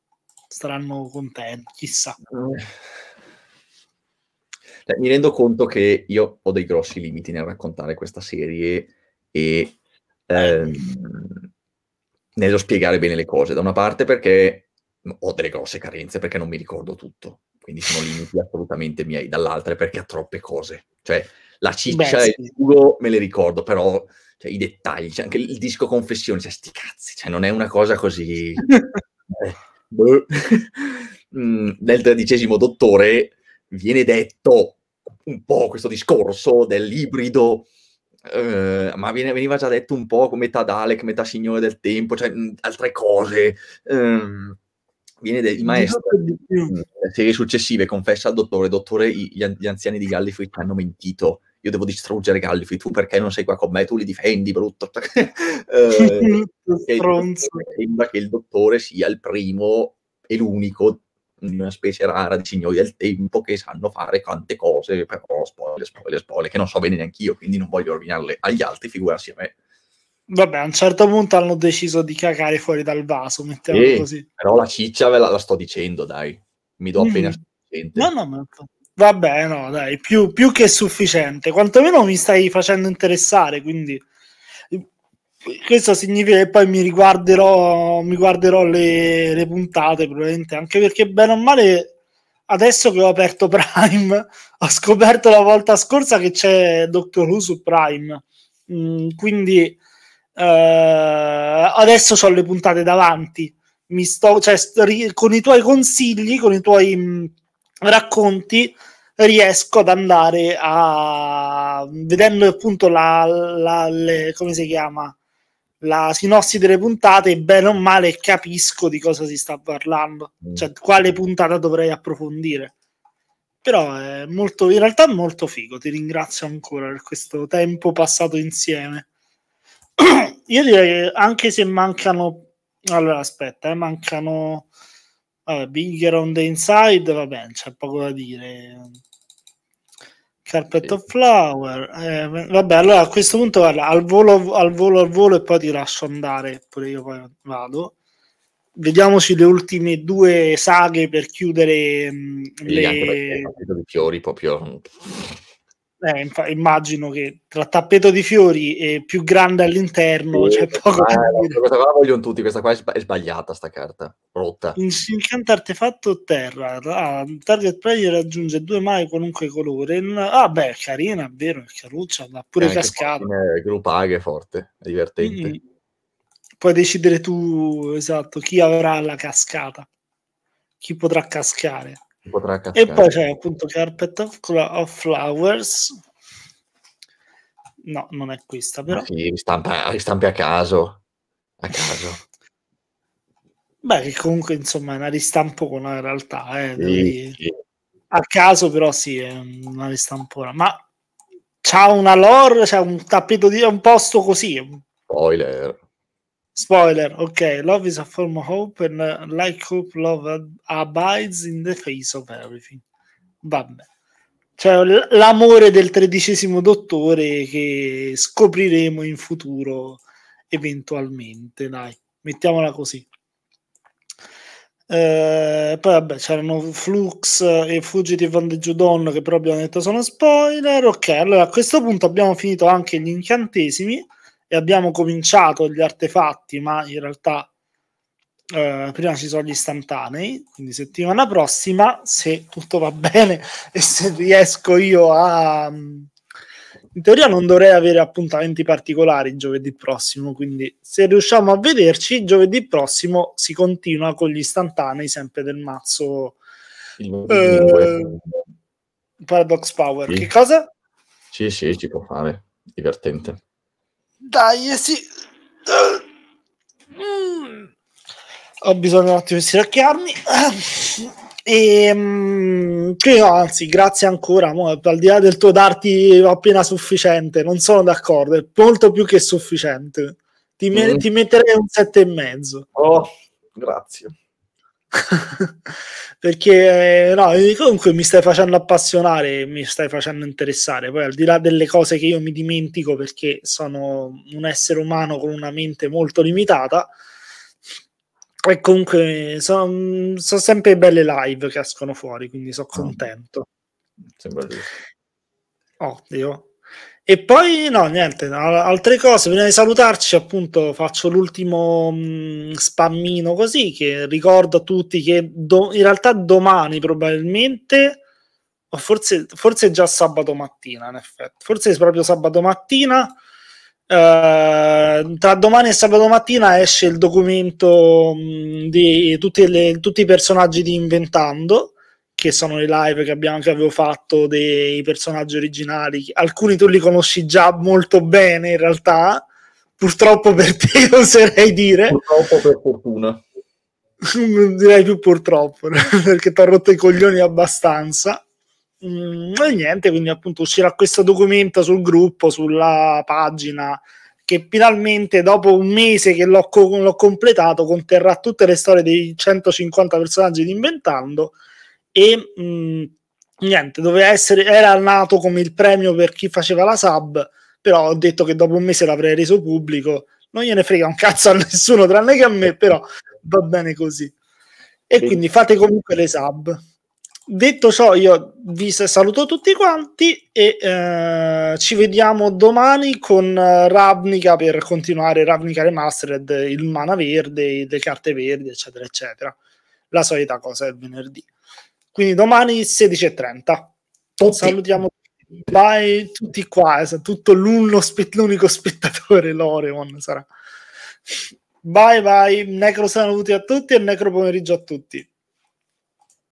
staranno contenti, chissà. Mm. Cioè, mi rendo conto che io ho dei grossi limiti nel raccontare questa serie e ehm, nello spiegare bene le cose. Da una parte perché ho delle grosse carenze perché non mi ricordo tutto, quindi sono limiti assolutamente miei. Dall'altra perché ha troppe cose. Cioè, la ciccia e il culo me le ricordo, però cioè, i dettagli, cioè, anche il disco confessione, cioè, sti cazzi, cioè, non è una cosa così... Eh, boh. mm, nel tredicesimo dottore viene detto un po' questo discorso dell'ibrido, eh, ma viene, veniva già detto un po' come metà Dalek, metà Signore del Tempo, cioè mh, altre cose. Ehm, viene de- il maestro delle mm, serie successive confessa al dottore, dottore, gli, an- gli anziani di Gallifrey ti hanno mentito, io devo distruggere Gallifrey, tu perché non sei qua con me, tu li difendi, brutto. eh, sembra che il dottore sia il primo e l'unico di una specie rara di signori del tempo che sanno fare tante cose, però spoiler, spoiler, spoiler, che non so bene neanche io, quindi non voglio rovinarle agli altri, figurarsi a me. Vabbè, a un certo punto hanno deciso di cagare fuori dal vaso, mettiamo eh, così. Però la ciccia ve la, la sto dicendo, dai. Mi do appena mm. sufficiente. No, no, ma... Ecco. Vabbè, no, dai, più, più che sufficiente. Quantomeno mi stai facendo interessare, quindi questo significa che poi mi riguarderò, mi guarderò le, le, puntate probabilmente, anche perché bene o male adesso che ho aperto Prime ho scoperto la volta scorsa che c'è Doctor Who su Prime, mm, quindi eh, adesso ho le puntate davanti, sto, cioè, ri, con i tuoi consigli, con i tuoi mh, mm, racconti riesco ad andare a vedendo appunto la, la le, come si chiama la sinossi delle puntate, bene o male capisco di cosa si sta parlando, mm. cioè quale puntata dovrei approfondire. Però è molto, in realtà è molto figo, ti ringrazio ancora per questo tempo passato insieme. Io direi che anche se mancano... Allora, aspetta, eh, mancano... Vabbè, Bigger on the Inside, va c'è poco da dire. Carpet sì. of Flower. Eh, vabbè, allora a questo punto guarda, al volo, al volo, al volo e poi ti lascio andare, pure io poi vado. Vediamoci le ultime due saghe per chiudere mh, mm, le... Anche perché, fiori proprio... Mm. Eh, inf- immagino che tra tappeto di fiori e più grande all'interno sì, c'è poco eh, no, Questa qua la vogliono tutti, questa qua è sbagliata sta carta, rotta. Incanta artefatto terra, ah, target player raggiunge due mai qualunque colore. Ah beh, carina, è vero, è caruccia, l'ha pure eh, eh, è cascata. Grupaghe forte, è divertente. Mm-hmm. Puoi decidere tu, esatto, chi avrà la cascata, chi potrà cascare potrà cascare. E poi c'è appunto Carpet of, of, Flowers. No, non è questa, però. Sì, ristampa, ristampi a caso. A caso. Beh, che comunque insomma è una con la realtà. Eh, sì, devi... sì. A caso, però, sì, è una ristampona. Ma c'ha una lore, c'è un tappeto di un posto così. Spoiler. Spoiler, ok. Love is a form of hope and uh, like hope love abides in the face of everything. Vabbè. Cioè l- l'amore del tredicesimo dottore che scopriremo in futuro eventualmente, dai. Mettiamola così. Eh, poi vabbè c'erano Flux e Fugitive on the Judon che però abbiamo detto sono spoiler. Ok, allora a questo punto abbiamo finito anche gli incantesimi e abbiamo cominciato gli artefatti, ma in realtà eh, prima ci sono gli istantanei, quindi settimana prossima, se tutto va bene e se riesco io a... Mm, in teoria non dovrei avere appuntamenti particolari giovedì prossimo, quindi se riusciamo a vederci giovedì prossimo si continua con gli istantanei sempre del mazzo eh, Paradox Power. Sì. Che cosa? Sì, sì, ci può fare, divertente. Dai, eh, sì. Mm. Ho bisogno un attimo di stiracchiarmi. E, mh, mm, anzi, grazie ancora, mo, al di là del tuo darti appena sufficiente, non sono d'accordo, è molto più che sufficiente. Ti, mm. ti metterei un 7,5. Oh, grazie. perché eh, no, eh, comunque mi stai facendo appassionare, mi stai facendo interessare. Poi al di là delle cose che io mi dimentico perché sono un essere umano con una mente molto limitata, e comunque eh, sono, mm, sono sempre belle live che escono fuori, quindi sono ah. contento. Sembra giusto. Ottimo. E poi no, niente, altre cose, prima di salutarci appunto faccio l'ultimo mm, spammino così che ricordo a tutti che do, in realtà domani probabilmente, o forse, forse già sabato mattina in effetti, forse proprio sabato mattina, eh, tra domani e sabato mattina esce il documento mh, mm, di le, tutti i personaggi di Inventando che sono le live che, abbiamo, che avevo fatto dei personaggi originali. Alcuni tu li conosci già molto bene in realtà, purtroppo per te oserei dire. Purtroppo per fortuna. Mm, direi più purtroppo, perché ti ho rotto i coglioni abbastanza. Mm, e niente, quindi appunto uscirà questo documento sul gruppo, sulla pagina che finalmente dopo un mese che l'ho, co- l'ho completato conterrà tutte le storie dei 150 personaggi di Inventando e mh, mm, niente, doveva essere, era nato come il premio per chi faceva la sub, però ho detto che dopo un mese l'avrei reso pubblico, non gliene frega un cazzo a nessuno tranne che a me, però va bene così. E sì. quindi fate comunque le sub. Detto ciò, io vi saluto tutti quanti e eh, ci vediamo domani con Ravnica per continuare Ravnica Remastered, il mana verde, le carte verdi, eccetera, eccetera. La solita cosa è venerdì. Quindi domani 16.30. Tutti. Salutiamo Bye, tutti qua, eh, tutto spe- l'unico spettatore L'Oreon sarà. Bye bye, necro saluti a tutti e necro pomeriggio a tutti.